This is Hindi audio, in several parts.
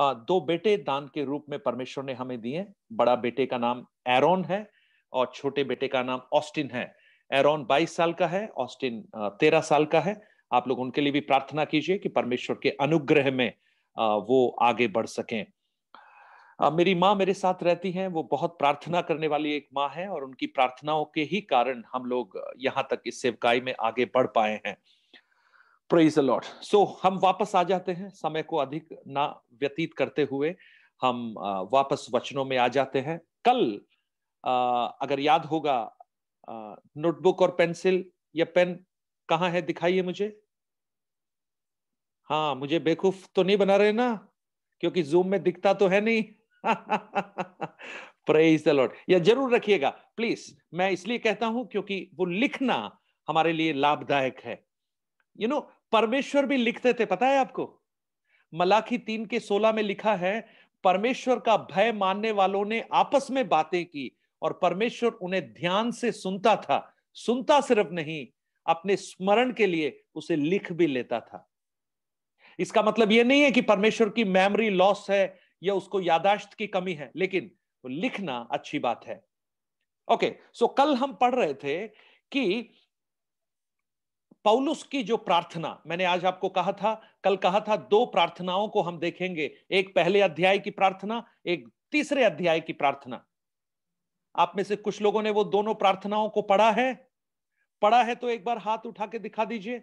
दो बेटे दान के रूप में परमेश्वर ने हमें दिए बड़ा बेटे का नाम एरोन है और छोटे बेटे का नाम ऑस्टिन है एरोन 22 साल का है ऑस्टिन 13 साल का है आप लोग उनके लिए भी प्रार्थना कीजिए कि परमेश्वर के अनुग्रह में वो आगे बढ़ सकें मेरी माँ मेरे साथ रहती हैं वो बहुत प्रार्थना करने वाली एक माँ है और उनकी प्रार्थनाओं के ही कारण हम लोग यहाँ तक इस सेवकाई में आगे बढ़ पाए हैं प्रेज लॉर्ड सो हम वापस आ जाते हैं समय को अधिक ना व्यतीत करते हुए हम वापस वचनों में आ जाते हैं कल अगर याद होगा नोटबुक और पेंसिल या पेन कहाँ है दिखाइए मुझे हाँ मुझे बेवकूफ तो नहीं बना रहे ना क्योंकि जूम में दिखता तो है नहीं प्रेज द लॉर्ड या जरूर रखिएगा प्लीज मैं इसलिए कहता हूं क्योंकि वो लिखना हमारे लिए लाभदायक है यू you नो know, परमेश्वर भी लिखते थे पता है आपको मलाखी तीन के सोलह में लिखा है परमेश्वर का भय मानने वालों ने आपस में बातें की और परमेश्वर उन्हें ध्यान से सुनता था सुनता सिर्फ नहीं अपने स्मरण के लिए उसे लिख भी लेता था इसका मतलब यह नहीं है कि परमेश्वर की मेमोरी लॉस है या उसको यादाश्त की कमी है लेकिन लिखना अच्छी बात है ओके सो कल हम पढ़ रहे थे कि पौलुस की जो प्रार्थना मैंने आज आपको कहा था कल कहा था दो प्रार्थनाओं को हम देखेंगे एक पहले अध्याय की प्रार्थना एक तीसरे अध्याय की प्रार्थना आप में से कुछ लोगों ने वो दोनों प्रार्थनाओं को पढ़ा है पढ़ा है तो एक बार हाथ उठा के दिखा दीजिए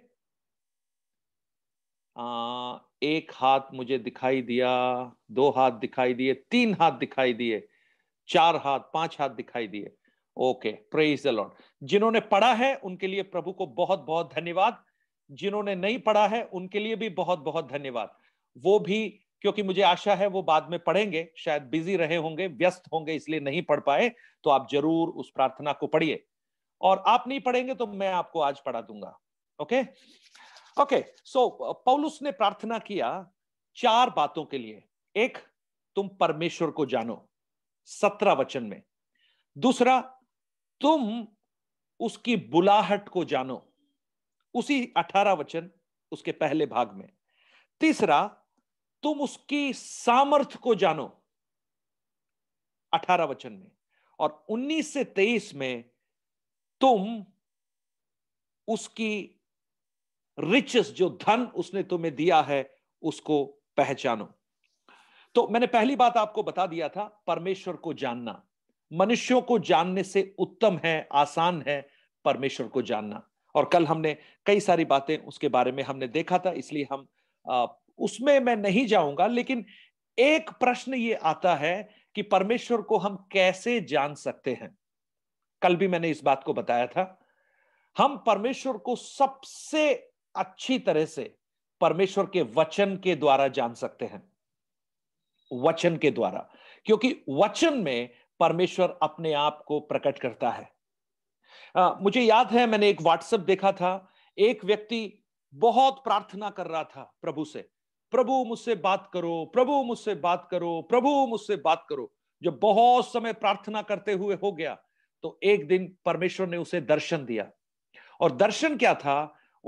एक हाथ मुझे दिखाई दिया दो हाथ दिखाई दिए तीन हाथ दिखाई दिए चार हाथ पांच हाथ दिखाई दिए ओके प्रेज द लॉर्ड जिन्होंने पढ़ा है उनके लिए प्रभु को बहुत बहुत धन्यवाद जिन्होंने नहीं पढ़ा है उनके लिए भी बहुत बहुत धन्यवाद वो भी क्योंकि मुझे आशा है वो बाद में पढ़ेंगे शायद बिजी रहे होंगे व्यस्त होंगे इसलिए नहीं पढ़ पाए तो आप जरूर उस प्रार्थना को पढ़िए और आप नहीं पढ़ेंगे तो मैं आपको आज पढ़ा दूंगा ओके ओके सो पौलुस ने प्रार्थना किया चार बातों के लिए एक तुम परमेश्वर को जानो सत्रह वचन में दूसरा तुम उसकी बुलाहट को जानो उसी अठारह वचन उसके पहले भाग में तीसरा तुम उसकी सामर्थ को जानो अठारह वचन में और उन्नीस से तेईस में तुम उसकी रिचस जो धन उसने तुम्हें दिया है उसको पहचानो तो मैंने पहली बात आपको बता दिया था परमेश्वर को जानना मनुष्यों को जानने से उत्तम है आसान है परमेश्वर को जानना और कल हमने कई सारी बातें उसके बारे में हमने देखा था इसलिए हम उसमें मैं नहीं जाऊंगा लेकिन एक प्रश्न ये आता है कि परमेश्वर को हम कैसे जान सकते हैं कल भी मैंने इस बात को बताया था हम परमेश्वर को सबसे अच्छी तरह से परमेश्वर के वचन के द्वारा जान सकते हैं वचन के द्वारा क्योंकि वचन में परमेश्वर अपने आप को प्रकट करता है आ, मुझे याद है मैंने एक व्हाट्सएप देखा था एक व्यक्ति बहुत प्रार्थना कर रहा था प्रभु से प्रभु मुझसे बात करो प्रभु मुझसे बात करो प्रभु मुझसे बात करो जब बहुत समय प्रार्थना करते हुए हो गया तो एक दिन परमेश्वर ने उसे दर्शन दिया और दर्शन क्या था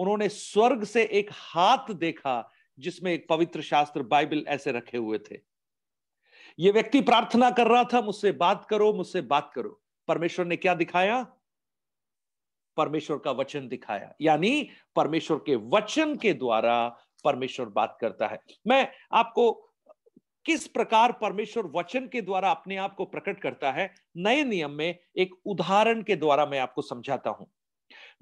उन्होंने स्वर्ग से एक हाथ देखा जिसमें एक पवित्र शास्त्र बाइबल ऐसे रखे हुए थे ये व्यक्ति प्रार्थना कर रहा था मुझसे बात करो मुझसे बात करो परमेश्वर ने क्या दिखाया परमेश्वर का वचन दिखाया यानी परमेश्वर के वचन के द्वारा परमेश्वर बात करता है मैं आपको किस प्रकार परमेश्वर वचन के द्वारा अपने आप को प्रकट करता है नए नियम में एक उदाहरण के द्वारा मैं आपको समझाता हूं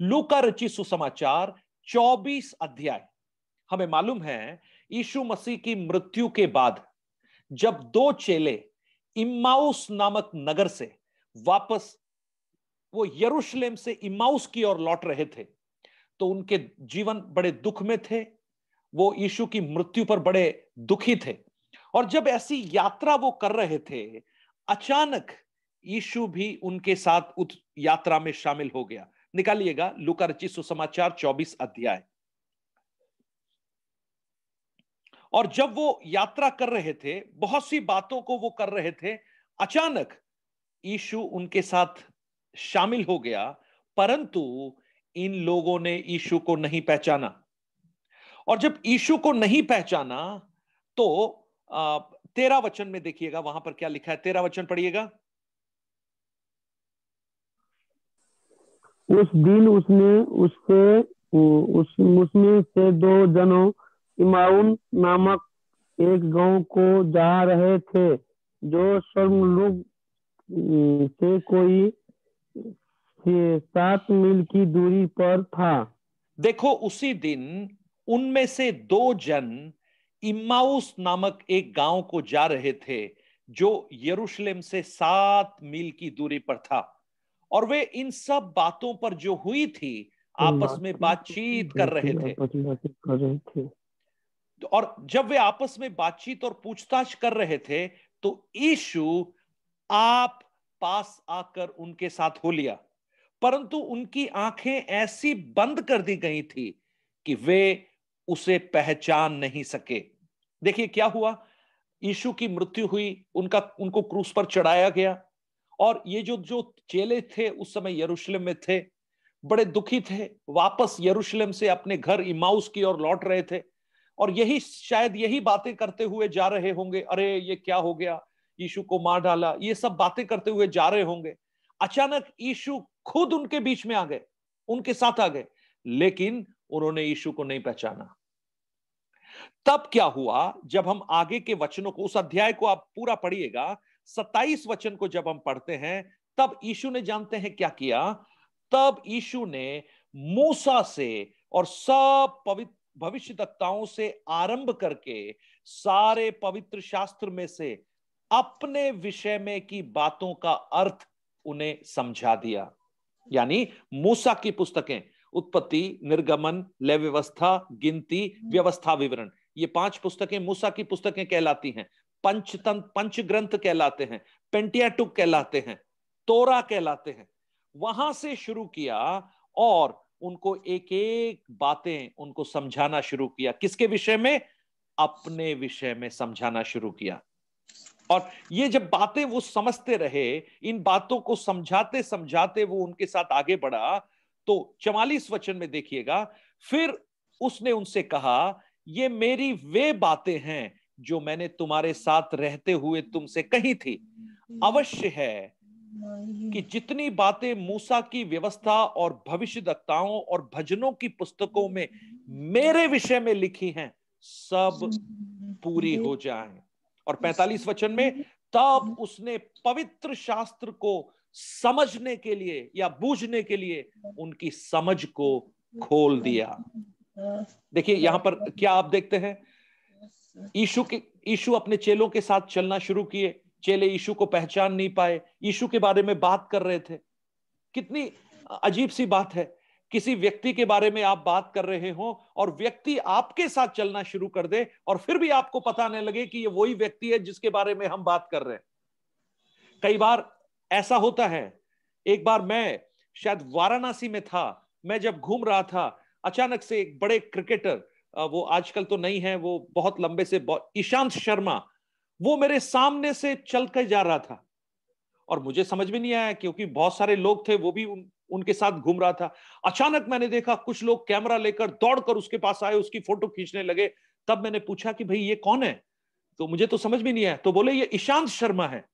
लूका रचि सुसमाचार 24 अध्याय हमें मालूम है यीशु मसीह की मृत्यु के बाद जब दो चेले इमाउस नामक नगर से वापस वो यरूशलेम से इमाउस की ओर लौट रहे थे तो उनके जीवन बड़े दुख में थे वो यीशु की मृत्यु पर बड़े दुखी थे और जब ऐसी यात्रा वो कर रहे थे अचानक यीशु भी उनके साथ उत यात्रा में शामिल हो गया निकालिएगा लुका रचित सुसमाचार चौबीस अध्याय और जब वो यात्रा कर रहे थे बहुत सी बातों को वो कर रहे थे अचानक ईशु उनके साथ शामिल हो गया परंतु इन लोगों ने ईशु को नहीं पहचाना और जब ईशु को नहीं पहचाना तो तेरा वचन में देखिएगा वहां पर क्या लिखा है तेरा वचन पढ़िएगा उस दिन उसने उससे उस उसमें से दो जनों इमाउन नामक एक गांव को जा रहे थे जो स्वर्णलुग से कोई सात मील की दूरी पर था देखो उसी दिन उनमें से दो जन इमाउस नामक एक गांव को जा रहे थे जो यरूशलेम से सात मील की दूरी पर था और वे इन सब बातों पर जो हुई थी आपस में बातचीत कर रहे थे और जब वे आपस में बातचीत और पूछताछ कर रहे थे तो ईशु आप पास आकर उनके साथ हो लिया परंतु उनकी आंखें ऐसी बंद कर दी गई थी कि वे उसे पहचान नहीं सके देखिए क्या हुआ यीशु की मृत्यु हुई उनका उनको क्रूस पर चढ़ाया गया और ये जो जो चेले थे उस समय यरूशलेम में थे बड़े दुखी थे वापस यरूशलेम से अपने घर इमाउस की ओर लौट रहे थे और यही शायद यही बातें करते हुए जा रहे होंगे अरे ये क्या हो गया यीशु को मार डाला ये सब बातें करते हुए जा रहे होंगे अचानक यीशु खुद उनके बीच में आ गए उनके साथ आ गए लेकिन उन्होंने यीशु को नहीं पहचाना तब क्या हुआ जब हम आगे के वचनों को उस अध्याय को आप पूरा पढ़िएगा सत्ताईस वचन को जब हम पढ़ते हैं तब यीशु ने जानते हैं क्या किया तब यीशु ने मूसा से और सब पवित्र भविष्यदत्ताओं से आरंभ करके सारे पवित्र शास्त्र में से अपने विषय में की बातों का अर्थ उन्हें समझा दिया यानी मूसा की पुस्तकें उत्पत्ति निर्गमन लय व्यवस्था गिनती व्यवस्था विवरण ये पांच पुस्तकें मूसा की पुस्तकें कहलाती हैं पंचतंत्र पंच ग्रंथ कहलाते हैं पेंटिया कहलाते हैं तोरा कहलाते हैं वहां से शुरू किया और उनको एक एक बातें उनको समझाना शुरू किया किसके विषय में अपने विषय में समझाना शुरू किया और ये जब बातें वो समझते रहे इन बातों को समझाते समझाते वो उनके साथ आगे बढ़ा तो चवालीस वचन में देखिएगा फिर उसने उनसे कहा ये मेरी वे बातें हैं जो मैंने तुम्हारे साथ रहते हुए तुमसे कही थी हम्म। अवश्य है कि जितनी बातें मूसा की व्यवस्था और भविष्य दत्ताओं और भजनों की पुस्तकों में मेरे विषय में लिखी हैं सब पूरी हो जाएं और 45 वचन में तब उसने पवित्र शास्त्र को समझने के लिए या बूझने के लिए उनकी समझ को खोल दिया देखिए यहां पर क्या आप देखते हैं ईशु के ईशु अपने चेलों के साथ चलना शुरू किए चेले यीशु को पहचान नहीं पाए यीशु के बारे में बात कर रहे थे कितनी अजीब सी बात है किसी व्यक्ति के बारे में आप बात कर रहे हो और व्यक्ति आपके साथ चलना शुरू कर दे और फिर भी आपको पता नहीं लगे कि ये वही व्यक्ति है जिसके बारे में हम बात कर रहे हैं कई बार ऐसा होता है एक बार मैं शायद वाराणसी में था मैं जब घूम रहा था अचानक से एक बड़े क्रिकेटर वो आजकल तो नहीं है वो बहुत लंबे से ईशांत शर्मा वो मेरे सामने से चल कर जा रहा था और मुझे समझ भी नहीं आया क्योंकि बहुत सारे लोग थे वो भी उन, उनके साथ घूम रहा था अचानक मैंने देखा कुछ लोग कैमरा लेकर दौड़कर उसके पास आए उसकी फोटो खींचने लगे तब मैंने पूछा कि भाई ये कौन है तो मुझे तो समझ भी नहीं आया तो बोले ये ईशांत शर्मा है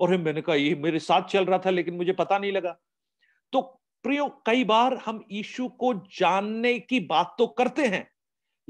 और मैंने कहा ये मेरे साथ चल रहा था लेकिन मुझे पता नहीं लगा तो प्रियो कई बार हम ईशु को जानने की बात तो करते हैं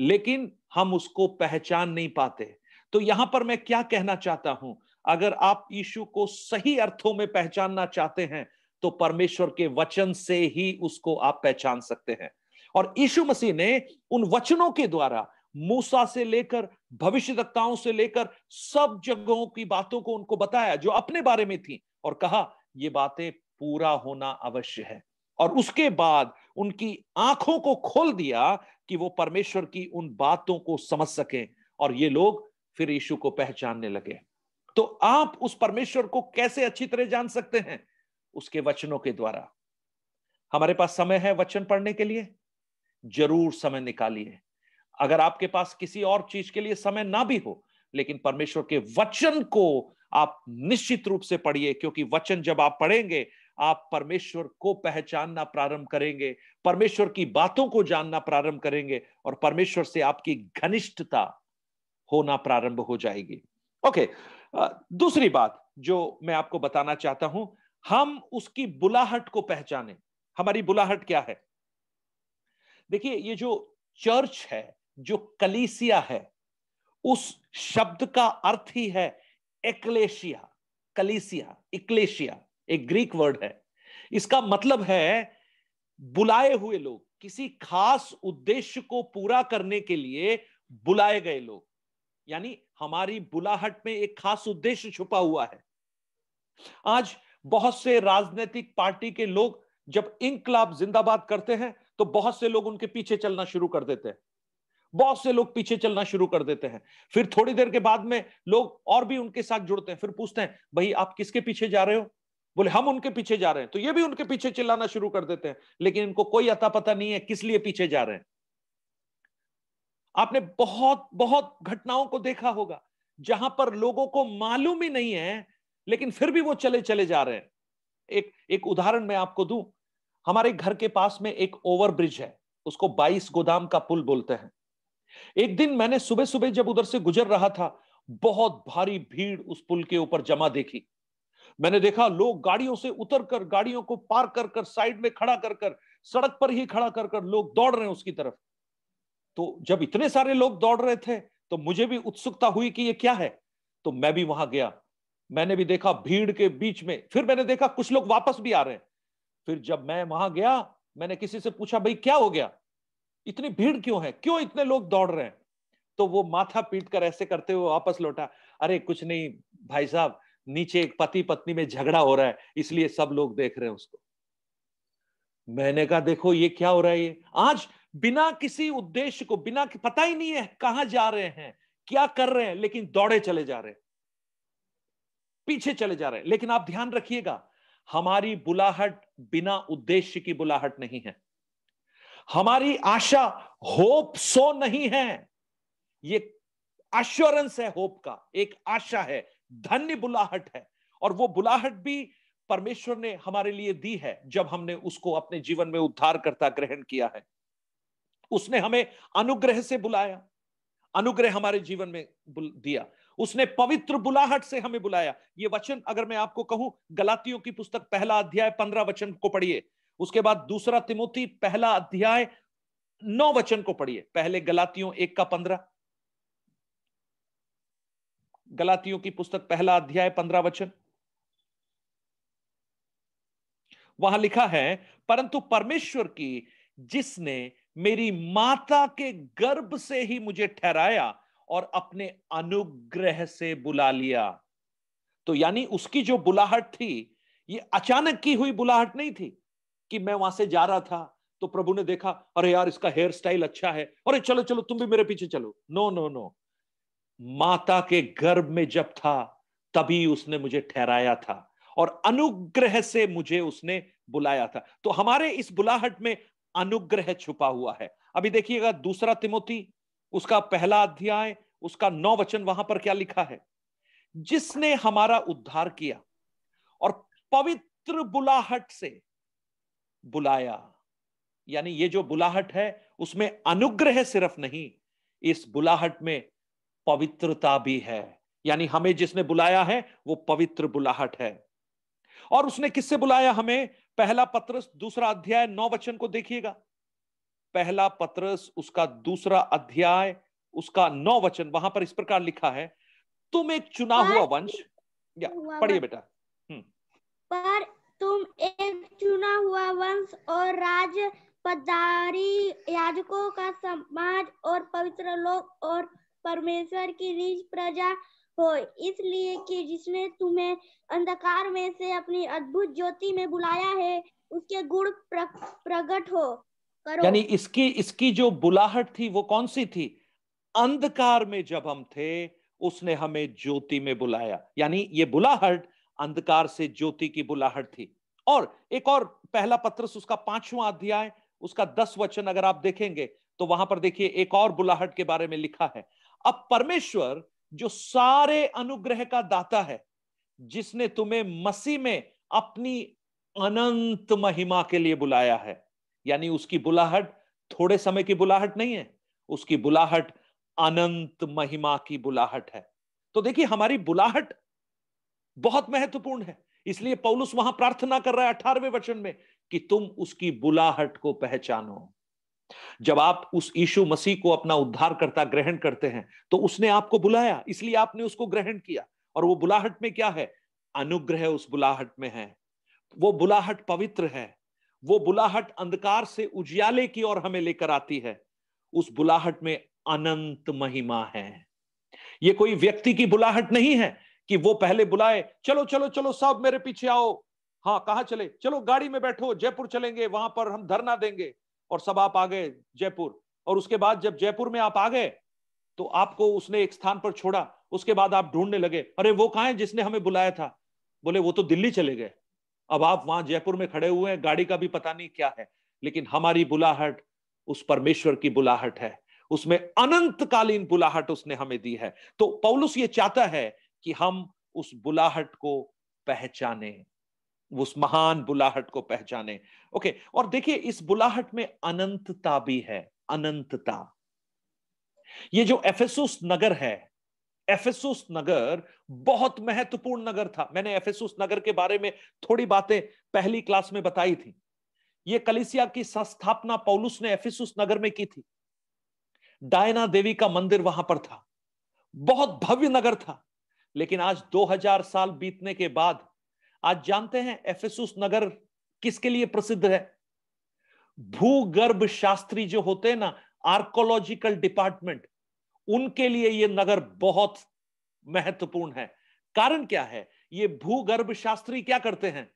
लेकिन हम उसको पहचान नहीं पाते तो यहां पर मैं क्या कहना चाहता हूं अगर आप यीशु को सही अर्थों में पहचानना चाहते हैं तो परमेश्वर के वचन से ही उसको आप पहचान सकते हैं और यीशु मसीह ने उन वचनों के द्वारा मूसा से लेकर भविष्य से लेकर सब जगहों की बातों को उनको बताया जो अपने बारे में थी और कहा ये बातें पूरा होना अवश्य है और उसके बाद उनकी आंखों को खोल दिया कि वो परमेश्वर की उन बातों को समझ सके और ये लोग फिर यीशु को पहचानने लगे तो आप उस परमेश्वर को कैसे अच्छी तरह जान सकते हैं उसके वचनों के द्वारा हमारे पास समय है वचन पढ़ने के लिए जरूर समय निकालिए अगर आपके पास किसी और चीज के लिए समय ना भी हो लेकिन परमेश्वर के वचन को आप निश्चित रूप से पढ़िए क्योंकि वचन जब आप पढ़ेंगे आप परमेश्वर को पहचानना प्रारंभ करेंगे परमेश्वर की बातों को जानना प्रारंभ करेंगे और परमेश्वर से आपकी घनिष्ठता होना प्रारंभ हो जाएगी ओके दूसरी बात जो मैं आपको बताना चाहता हूं हम उसकी बुलाहट को पहचाने हमारी बुलाहट क्या है देखिए ये जो चर्च है जो कलीसिया है उस शब्द का अर्थ ही है एक्लेशिया कलीसिया इक्लेशिया एक ग्रीक वर्ड है इसका मतलब है बुलाए हुए लोग किसी खास उद्देश्य को पूरा करने के लिए बुलाए गए लोग यानी हमारी बुलाहट में एक खास उद्देश्य छुपा हुआ है आज बहुत से राजनीतिक पार्टी के लोग जब इंकलाब जिंदाबाद करते हैं तो बहुत से लोग उनके पीछे चलना शुरू कर देते हैं बहुत से लोग पीछे चलना शुरू कर देते हैं फिर थोड़ी देर के बाद में लोग और भी उनके साथ जुड़ते हैं फिर पूछते हैं भाई आप किसके पीछे जा रहे हो बोले हम उनके पीछे जा रहे हैं तो ये भी उनके पीछे चिल्लाना शुरू कर देते हैं लेकिन इनको कोई अता पता नहीं है किस लिए पीछे जा रहे हैं आपने बहुत बहुत घटनाओं को देखा होगा जहां पर लोगों को मालूम ही नहीं है लेकिन फिर भी वो चले चले जा रहे हैं एक एक उदाहरण मैं आपको दू हमारे घर के पास में एक ओवरब्रिज है उसको 22 गोदाम का पुल बोलते हैं एक दिन मैंने सुबह सुबह जब उधर से गुजर रहा था बहुत भारी भीड़ उस पुल के ऊपर जमा देखी मैंने देखा लोग गाड़ियों से उतर कर गाड़ियों को पार कर कर साइड में खड़ा कर कर सड़क पर ही खड़ा कर कर लोग दौड़ रहे हैं उसकी तरफ तो जब इतने सारे लोग दौड़ रहे थे तो मुझे भी उत्सुकता हुई कि ये क्या है तो मैं भी वहां गया मैंने भी देखा भीड़ के बीच में फिर मैंने देखा कुछ लोग वापस भी आ रहे हैं फिर जब मैं वहां गया मैंने किसी से पूछा भाई क्या हो गया इतनी भीड़ क्यों है क्यों इतने लोग दौड़ रहे हैं तो वो माथा पीट कर ऐसे करते हुए वापस लौटा अरे कुछ नहीं भाई साहब नीचे एक पति पत्नी में झगड़ा हो रहा है इसलिए सब लोग देख रहे हैं उसको मैंने कहा देखो ये क्या हो रहा है ये आज बिना किसी उद्देश्य को बिना पता ही नहीं है कहां जा रहे हैं क्या कर रहे हैं लेकिन दौड़े चले जा रहे पीछे चले जा रहे हैं लेकिन आप ध्यान रखिएगा हमारी बुलाहट बिना उद्देश्य की बुलाहट नहीं है हमारी आशा होप सो नहीं है ये अश्योरेंस है होप का एक आशा है धन्य बुलाहट है और वो बुलाहट भी परमेश्वर ने हमारे लिए दी है जब हमने उसको अपने जीवन में उद्धार करता ग्रहण किया है उसने हमें अनुग्रह से बुलाया अनुग्रह हमारे जीवन में दिया उसने पवित्र बुलाहट से हमें बुलाया ये वचन अगर मैं आपको कहूं गलातियों की पुस्तक पहला अध्याय पंद्रह वचन को पढ़िए उसके बाद दूसरा तिमोती पहला अध्याय नौ वचन को पढ़िए पहले गलातियों एक का पंद्रह गलातियों की पुस्तक पहला अध्याय पंद्रह वचन वहां लिखा है परंतु परमेश्वर की जिसने मेरी माता के गर्भ से ही मुझे ठहराया और अपने अनुग्रह से बुला लिया तो यानी उसकी जो बुलाहट थी ये अचानक की हुई बुलाहट नहीं थी कि मैं वहां से जा रहा था तो प्रभु ने देखा अरे यार इसका हेयर स्टाइल अच्छा है अरे चलो चलो तुम भी मेरे पीछे चलो नो नो नो माता के गर्भ में जब था तभी उसने मुझे ठहराया था और अनुग्रह से मुझे उसने बुलाया था तो हमारे इस बुलाहट में अनुग्रह छुपा हुआ है अभी देखिएगा दूसरा तिमोती उसका पहला अध्याय उसका नौ वचन वहां पर क्या लिखा है जिसने हमारा उद्धार किया और पवित्र बुलाहट से बुलाया यानी ये जो बुलाहट है उसमें अनुग्रह सिर्फ नहीं इस बुलाहट में पवित्रता भी है यानी हमें जिसने बुलाया है वो पवित्र बुलाहट है और उसने किससे बुलाया हमें पहला पत्रस दूसरा अध्याय नौ वचन को देखिएगा पहला पत्रस उसका दूसरा अध्याय उसका नौ वचन वहां पर इस प्रकार लिखा है तुम एक चुना हुआ वंश या पढ़िए बेटा हम्म। पर तुम एक चुना हुआ वंश और राज पदारी याजकों का समाज और पवित्र लोग और परमेश्वर की निज प्रजा हो तो इसलिए कि जिसने तुम्हें अंधकार में से अपनी अद्भुत ज्योति में बुलाया है उसके गुण प्र, प्रकट हो करो यानी इसकी इसकी जो बुलाहट थी वो कौन सी थी अंधकार में जब हम थे उसने हमें ज्योति में बुलाया यानी ये बुलाहट अंधकार से ज्योति की बुलाहट थी और एक और पहला पत्र उसका पांचवा अध्याय उसका दस वचन अगर आप देखेंगे तो वहां पर देखिए एक और बुलाहट के बारे में लिखा है अब परमेश्वर जो सारे अनुग्रह का दाता है जिसने तुम्हें मसीह में अपनी अनंत महिमा के लिए बुलाया है यानी उसकी बुलाहट थोड़े समय की बुलाहट नहीं है उसकी बुलाहट अनंत महिमा की बुलाहट है तो देखिए हमारी बुलाहट बहुत महत्वपूर्ण है इसलिए पौलुस वहां प्रार्थना कर रहा है अठारहवें वचन में कि तुम उसकी बुलाहट को पहचानो जब आप उस यीशु मसीह को अपना उद्धारकर्ता ग्रहण करते हैं तो उसने आपको बुलाया इसलिए आपने उसको ग्रहण किया और वो बुलाहट में क्या है अनुग्रह उस बुलाहट में है वो बुलाहट पवित्र है वो बुलाहट अंधकार से उजियाले की ओर हमें लेकर आती है उस बुलाहट में अनंत महिमा है ये कोई व्यक्ति की बुलाहट नहीं है कि वो पहले बुलाए चलो चलो चलो सब मेरे पीछे आओ हाँ कहा चले चलो गाड़ी में बैठो जयपुर चलेंगे वहां पर हम धरना देंगे और सब आप आ गए जयपुर और उसके बाद जब जयपुर में आप आ गए तो आपको उसने एक स्थान पर छोड़ा उसके बाद आप ढूंढने लगे अरे वो कहा है जिसने हमें बुलाया था बोले वो तो दिल्ली चले गए अब आप वहां जयपुर में खड़े हुए हैं गाड़ी का भी पता नहीं क्या है लेकिन हमारी बुलाहट उस परमेश्वर की बुलाहट है उसमें अनंतकालीन बुलाहट उसने हमें दी है तो पौलुस ये चाहता है कि हम उस बुलाहट को पहचाने उस महान बुलाहट को पहचाने ओके और देखिए इस बुलाहट में अनंतता भी है अनंतता ये जो एफेसुस नगर है एफेसुस नगर बहुत महत्वपूर्ण नगर था मैंने एफेसुस नगर के बारे में थोड़ी बातें पहली क्लास में बताई थी ये कलिसिया की संस्थापना पौलुस ने एफेसुस नगर में की थी डायना देवी का मंदिर वहां पर था बहुत भव्य नगर था लेकिन आज 2000 साल बीतने के बाद आज जानते हैं एफेसुस नगर किसके लिए प्रसिद्ध है भूगर्भ शास्त्री जो होते हैं ना आर्कोलॉजिकल डिपार्टमेंट उनके लिए यह नगर बहुत महत्वपूर्ण है कारण क्या है ये भूगर्भ शास्त्री क्या करते हैं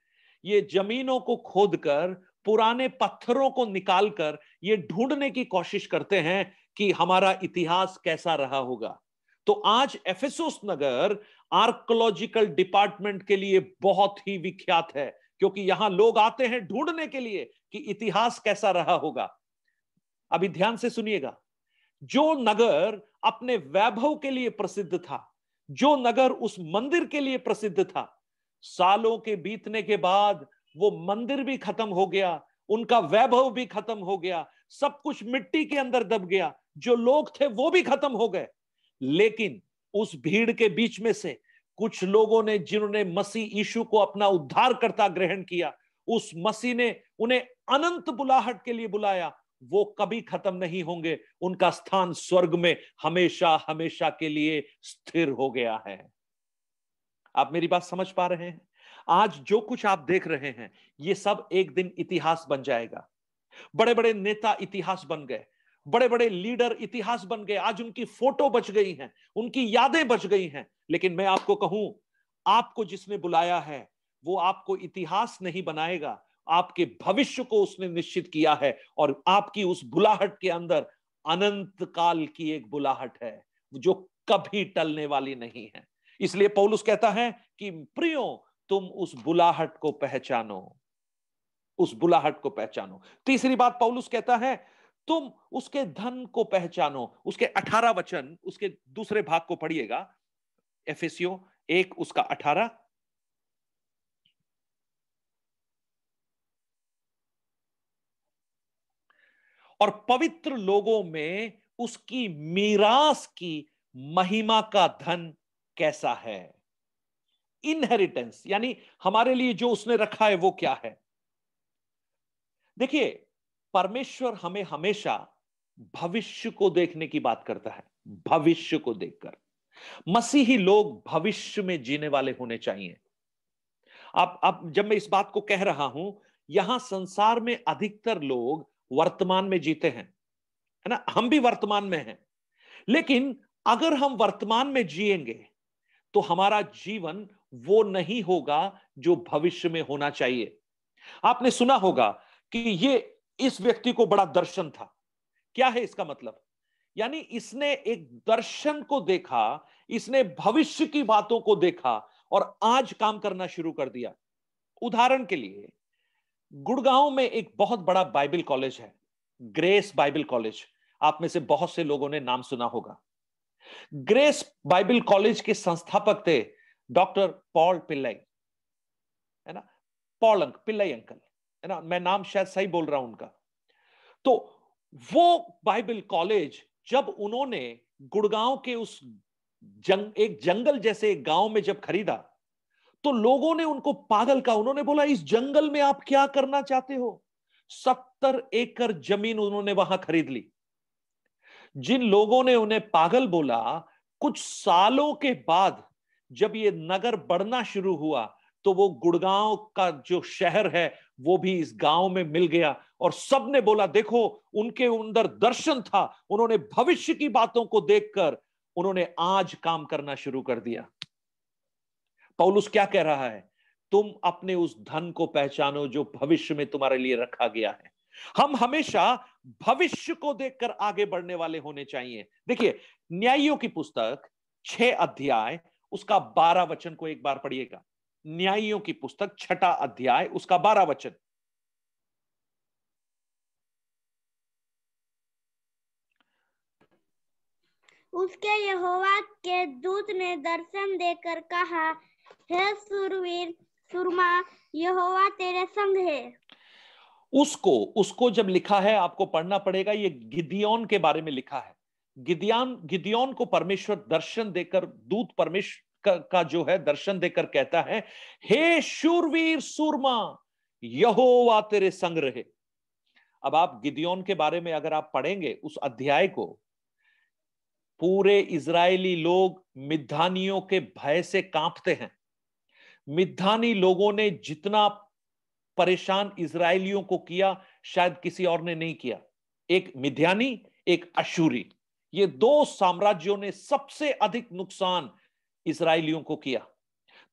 ये जमीनों को खोदकर पुराने पत्थरों को निकालकर ये ढूंढने की कोशिश करते हैं कि हमारा इतिहास कैसा रहा होगा तो आज एफेसोस नगर आर्कोलॉजिकल डिपार्टमेंट के लिए बहुत ही विख्यात है क्योंकि यहां लोग आते हैं ढूंढने के लिए कि इतिहास कैसा रहा होगा अभी ध्यान से सुनिएगा जो नगर अपने वैभव के लिए प्रसिद्ध था जो नगर उस मंदिर के लिए प्रसिद्ध था सालों के बीतने के बाद वो मंदिर भी खत्म हो गया उनका वैभव भी खत्म हो गया सब कुछ मिट्टी के अंदर दब गया जो लोग थे वो भी खत्म हो गए लेकिन उस भीड़ के बीच में से कुछ लोगों ने जिन्होंने मसीह यीशु को अपना उद्धार करता ग्रहण किया उस मसीह ने उन्हें अनंत बुलाहट के लिए बुलाया वो कभी खत्म नहीं होंगे उनका स्थान स्वर्ग में हमेशा हमेशा के लिए स्थिर हो गया है आप मेरी बात समझ पा रहे हैं आज जो कुछ आप देख रहे हैं ये सब एक दिन इतिहास बन जाएगा बड़े बड़े नेता इतिहास बन गए बड़े बड़े लीडर इतिहास बन गए आज उनकी फोटो बच गई हैं उनकी यादें बच गई हैं लेकिन मैं आपको कहूं आपको जिसने बुलाया है वो आपको इतिहास नहीं बनाएगा आपके भविष्य को उसने निश्चित किया है और आपकी उस बुलाहट के अंदर अनंत काल की एक बुलाहट है जो कभी टलने वाली नहीं है इसलिए पौलुस कहता है कि प्रियो तुम उस बुलाहट को पहचानो उस बुलाहट को पहचानो तीसरी बात पौलुस कहता है तुम उसके धन को पहचानो उसके अठारह वचन उसके दूसरे भाग को पढ़िएगा एफएसओ एक उसका अठारह और पवित्र लोगों में उसकी मीरास की महिमा का धन कैसा है इनहेरिटेंस यानी हमारे लिए जो उसने रखा है वो क्या है देखिए परमेश्वर हमें हमेशा भविष्य को देखने की बात करता है भविष्य को देखकर मसीही लोग भविष्य में जीने वाले होने चाहिए अब अब जब मैं इस बात को कह रहा हूं यहां संसार में अधिकतर लोग वर्तमान में जीते हैं है ना हम भी वर्तमान में हैं लेकिन अगर हम वर्तमान में जिएंगे तो हमारा जीवन वो नहीं होगा जो भविष्य में होना चाहिए आपने सुना होगा कि ये इस व्यक्ति को बड़ा दर्शन था क्या है इसका मतलब यानी इसने एक दर्शन को देखा इसने भविष्य की बातों को देखा और आज काम करना शुरू कर दिया उदाहरण के लिए गुड़गांव में एक बहुत बड़ा बाइबल कॉलेज है ग्रेस बाइबल कॉलेज आप में से बहुत से लोगों ने नाम सुना होगा ग्रेस बाइबल कॉलेज के संस्थापक थे डॉक्टर पॉल पिल्लई है ना पॉल अंक पिल्लई अंकल है ना मैं नाम शायद सही बोल रहा हूं उनका तो वो बाइबल कॉलेज जब उन्होंने गुड़गांव के उस जंग एक जंगल जैसे एक गांव में जब खरीदा तो लोगों ने उनको पागल कहा उन्होंने बोला इस जंगल में आप क्या करना चाहते हो सत्तर एकड़ जमीन उन्होंने वहां खरीद ली जिन लोगों ने उन्हें पागल बोला कुछ सालों के बाद जब ये नगर बढ़ना शुरू हुआ तो वो गुड़गांव का जो शहर है वो भी इस गांव में मिल गया और सबने बोला देखो उनके अंदर दर्शन था उन्होंने भविष्य की बातों को देखकर उन्होंने आज काम करना शुरू कर दिया पौलुस क्या कह रहा है तुम अपने उस धन को पहचानो जो भविष्य में तुम्हारे लिए रखा गया है हम हमेशा भविष्य को देखकर आगे बढ़ने वाले होने चाहिए देखिए न्यायियों की पुस्तक छह अध्याय उसका बारह वचन को एक बार पढ़िएगा न्यायियों की पुस्तक छठा अध्याय उसका बारह वचन उसके यहोवा के दूत ने दर्शन देकर कहा हे सुरवीर सुरमा यहोवा तेरे संग है उसको उसको जब लिखा है आपको पढ़ना पड़ेगा ये गिदियोन के बारे में लिखा है गिदियान गिदियोन को परमेश्वर दर्शन देकर दूत परमेश्वर का, का जो है दर्शन देकर कहता है हे शूरवीर सूरमा यहोवा तेरे संग रहे अब आप गिदियोन के बारे में अगर आप पढ़ेंगे उस अध्याय को पूरे इजरायली लोग मिद्धानियों के भय से कांपते हैं मिद्धानी लोगों ने जितना परेशान इसराइलियों को किया शायद किसी और ने नहीं किया एक मिध्यानी एक अशूरी ये दो साम्राज्यों ने सबसे अधिक नुकसान इसराइलियों को किया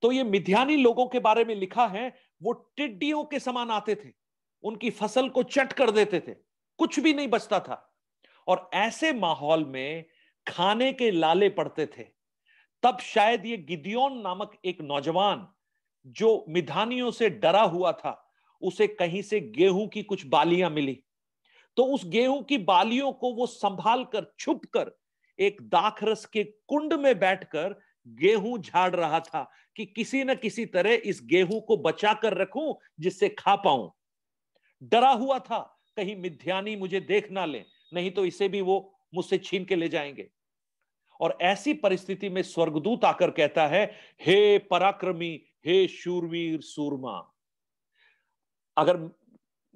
तो ये मिध्यानी लोगों के बारे में लिखा है वो टिड्डियों के समान आते थे उनकी फसल को चट कर देते थे कुछ भी नहीं बचता था और ऐसे माहौल में खाने के लाले पड़ते थे तब शायद ये गिदियोन नामक एक नौजवान जो मिधानियों से डरा हुआ था उसे कहीं से गेहूं की कुछ बालियां मिली तो उस गेहूं की बालियों को वो संभाल कर छुप कर एक दाखरस के कुंड में बैठकर गेहूं झाड़ रहा था कि किसी न किसी तरह इस गेहूं को बचा कर रखूं जिससे खा पाऊं डरा हुआ था कहीं मिध्यानी मुझे देख ना ले नहीं तो इसे भी वो मुझसे छीन के ले जाएंगे और ऐसी परिस्थिति में स्वर्गदूत आकर कहता है हे पराक्रमी हे शूरवीर सूरमा अगर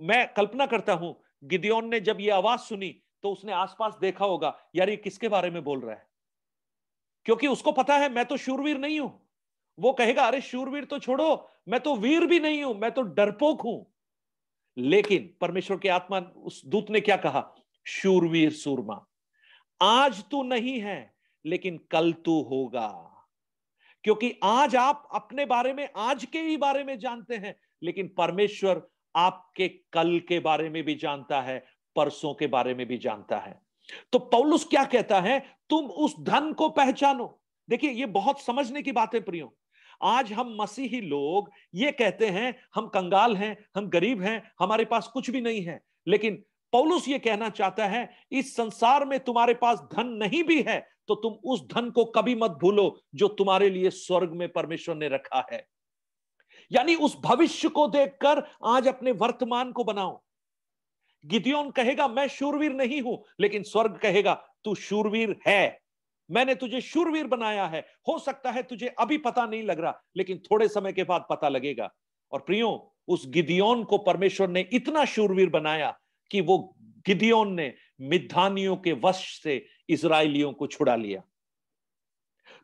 मैं कल्पना करता हूं गिदियोन ने जब ये आवाज सुनी तो उसने आसपास देखा होगा यार ये किसके बारे में बोल रहा है क्योंकि उसको पता है मैं तो शूरवीर नहीं हूं वो कहेगा अरे शूरवीर तो छोड़ो मैं तो वीर भी नहीं हूं मैं तो डरपोक हूं लेकिन परमेश्वर की आत्मा उस दूत ने क्या कहा शूरवीर सूरमा आज तू नहीं है लेकिन कल तू होगा क्योंकि आज आप अपने बारे में आज के ही बारे में जानते हैं लेकिन परमेश्वर आपके कल के बारे में भी जानता है परसों के बारे में भी जानता है तो पौलुस क्या कहता है तुम उस धन को पहचानो देखिए ये बहुत समझने की बात है प्रियो आज हम मसीही लोग ये कहते हैं हम कंगाल हैं हम गरीब हैं हमारे पास कुछ भी नहीं है लेकिन पौलुस ये कहना चाहता है इस संसार में तुम्हारे पास धन नहीं भी है तो तुम उस धन को कभी मत भूलो जो तुम्हारे लिए स्वर्ग में परमेश्वर ने रखा है यानी उस भविष्य को देखकर आज अपने वर्तमान को बनाओ गिद्योन कहेगा मैं शूरवीर नहीं हूं लेकिन स्वर्ग कहेगा तू शूरवीर है मैंने तुझे शूरवीर बनाया है हो सकता है तुझे अभी पता नहीं लग रहा लेकिन थोड़े समय के बाद पता लगेगा और प्रियो उस गिदियोन को परमेश्वर ने इतना शूरवीर बनाया कि वो गिदियोन ने मिधानियों के वश से इसराइलियों को छुड़ा लिया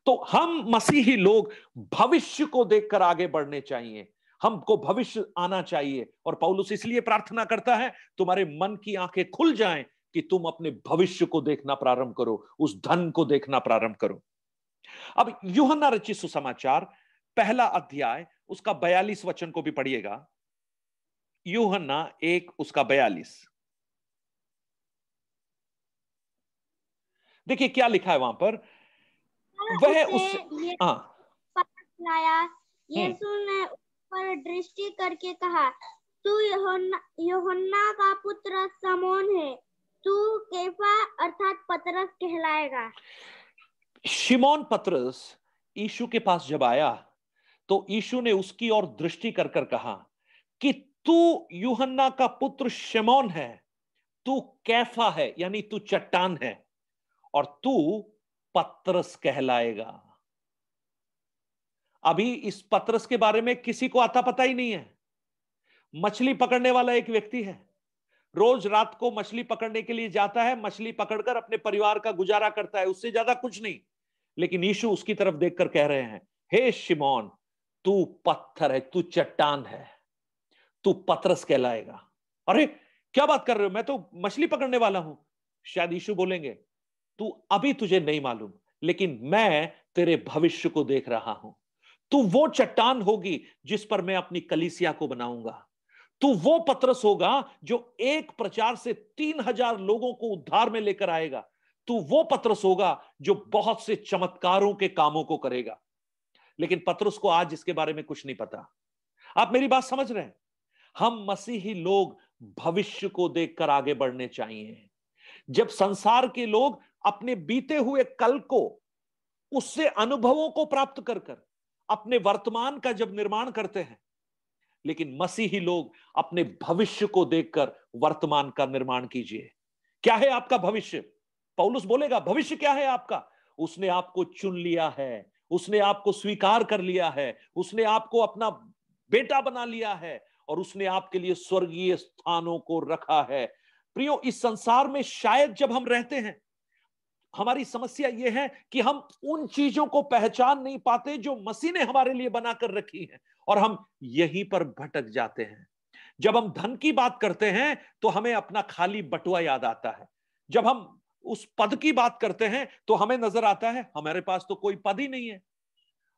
तो हम मसीही लोग भविष्य को देखकर आगे बढ़ने चाहिए हमको भविष्य आना चाहिए और पौलुस इसलिए प्रार्थना करता है तुम्हारे मन की आंखें खुल जाएं कि तुम अपने भविष्य को देखना प्रारंभ करो उस धन को देखना प्रारंभ करो अब युहना रचित सुसमाचार पहला अध्याय उसका बयालीस वचन को भी पढ़िएगा युहना एक उसका बयालीस देखिए क्या लिखा है वहां पर हाँ, वह उस हाँ हम्म। यीशु ने पर दृष्टि करके कहा तू योहन्ना का पुत्र समोन है तू केफा अर्थात पतरस कहलाएगा शिमोन पतरस ईशु के पास जब आया तो ईशु ने उसकी ओर दृष्टि कर कर कहा कि तू यूहन्ना का पुत्र शिमोन है तू कैफा है यानी तू चट्टान है और तू पतरस कहलाएगा अभी इस पत्रस के बारे में किसी को आता पता ही नहीं है मछली पकड़ने वाला एक व्यक्ति है रोज रात को मछली पकड़ने के लिए जाता है मछली पकड़कर अपने परिवार का गुजारा करता है उससे ज्यादा कुछ नहीं लेकिन यीशु उसकी तरफ देखकर कह रहे हैं हे hey, शिमोन तू पत्थर है तू चट्टान है तू पत्रस कहलाएगा अरे क्या बात कर रहे हो मैं तो मछली पकड़ने वाला हूं शायद यीशु बोलेंगे तू अभी तुझे नहीं मालूम लेकिन मैं तेरे भविष्य को देख रहा हूं तू वो चट्टान होगी जिस पर मैं अपनी कलिसिया को बनाऊंगा तू वो पत्रस होगा जो एक प्रचार से तीन हजार लोगों को उद्धार में लेकर आएगा तू वो पत्रस होगा जो बहुत से चमत्कारों के कामों को करेगा लेकिन पत्रस को आज इसके बारे में कुछ नहीं पता आप मेरी बात समझ रहे हैं हम मसीही लोग भविष्य को देखकर आगे बढ़ने चाहिए जब संसार के लोग अपने बीते हुए कल को उससे अनुभवों को प्राप्त कर कर अपने वर्तमान का जब निर्माण करते हैं लेकिन मसीही लोग अपने भविष्य को देखकर वर्तमान का निर्माण कीजिए क्या है आपका भविष्य पौलुस बोलेगा भविष्य क्या है आपका उसने आपको चुन लिया है उसने आपको स्वीकार कर लिया है उसने आपको अपना बेटा बना लिया है और उसने आपके लिए स्वर्गीय स्थानों को रखा है प्रियो इस संसार में शायद जब हम रहते हैं हमारी समस्या ये है कि हम उन चीजों को पहचान नहीं पाते जो मसीह ने हमारे लिए बनाकर रखी है और हम यहीं पर भटक जाते हैं जब हम धन की बात करते हैं तो हमें अपना खाली बटुआ याद आता है जब हम उस पद की बात करते हैं तो हमें नजर आता है हमारे पास तो कोई पद ही नहीं है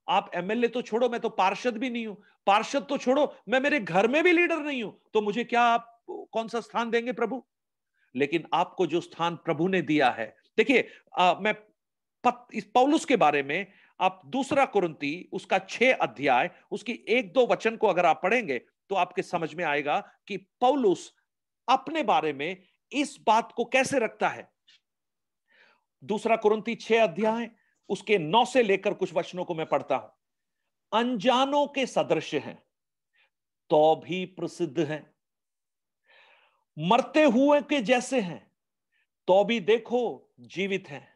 आप एमएलए तो छोड़ो मैं तो पार्षद भी नहीं हूं पार्षद तो छोड़ो मैं मेरे घर में भी लीडर नहीं हूं तो मुझे क्या आप कौन सा स्थान देंगे प्रभु लेकिन आपको जो स्थान प्रभु ने दिया है देखिए मैं पत, इस पौलुस के बारे में आप दूसरा कुरंती उसका छह अध्याय उसकी एक दो वचन को अगर आप पढ़ेंगे तो आपके समझ में आएगा कि पौलुस अपने बारे में इस बात को कैसे रखता है दूसरा कुरंती छह अध्याय उसके नौ से लेकर कुछ वचनों को मैं पढ़ता हूं अनजानों के सदृश हैं तो भी प्रसिद्ध हैं मरते हुए के जैसे हैं तो भी देखो जीवित हैं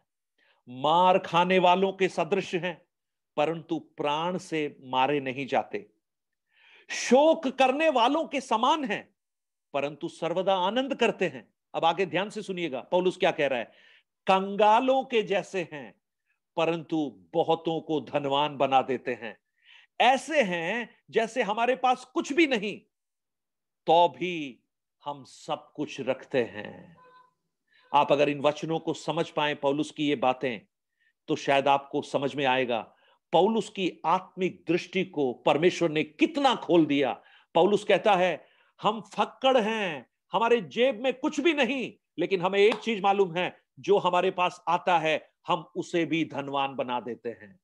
मार खाने वालों के सदृश हैं परंतु प्राण से मारे नहीं जाते शोक करने वालों के समान हैं परंतु सर्वदा आनंद करते हैं अब आगे ध्यान से सुनिएगा पौलुस क्या कह रहा है कंगालों के जैसे हैं परंतु बहुतों को धनवान बना देते हैं ऐसे हैं जैसे हमारे पास कुछ भी नहीं तो भी हम सब कुछ रखते हैं आप अगर इन वचनों को समझ पाए पौलुस की ये बातें तो शायद आपको समझ में आएगा पौलुस की आत्मिक दृष्टि को परमेश्वर ने कितना खोल दिया पौलुस कहता है हम फक्कड़ हैं हमारे जेब में कुछ भी नहीं लेकिन हमें एक चीज मालूम है जो हमारे पास आता है हम उसे भी धनवान बना देते हैं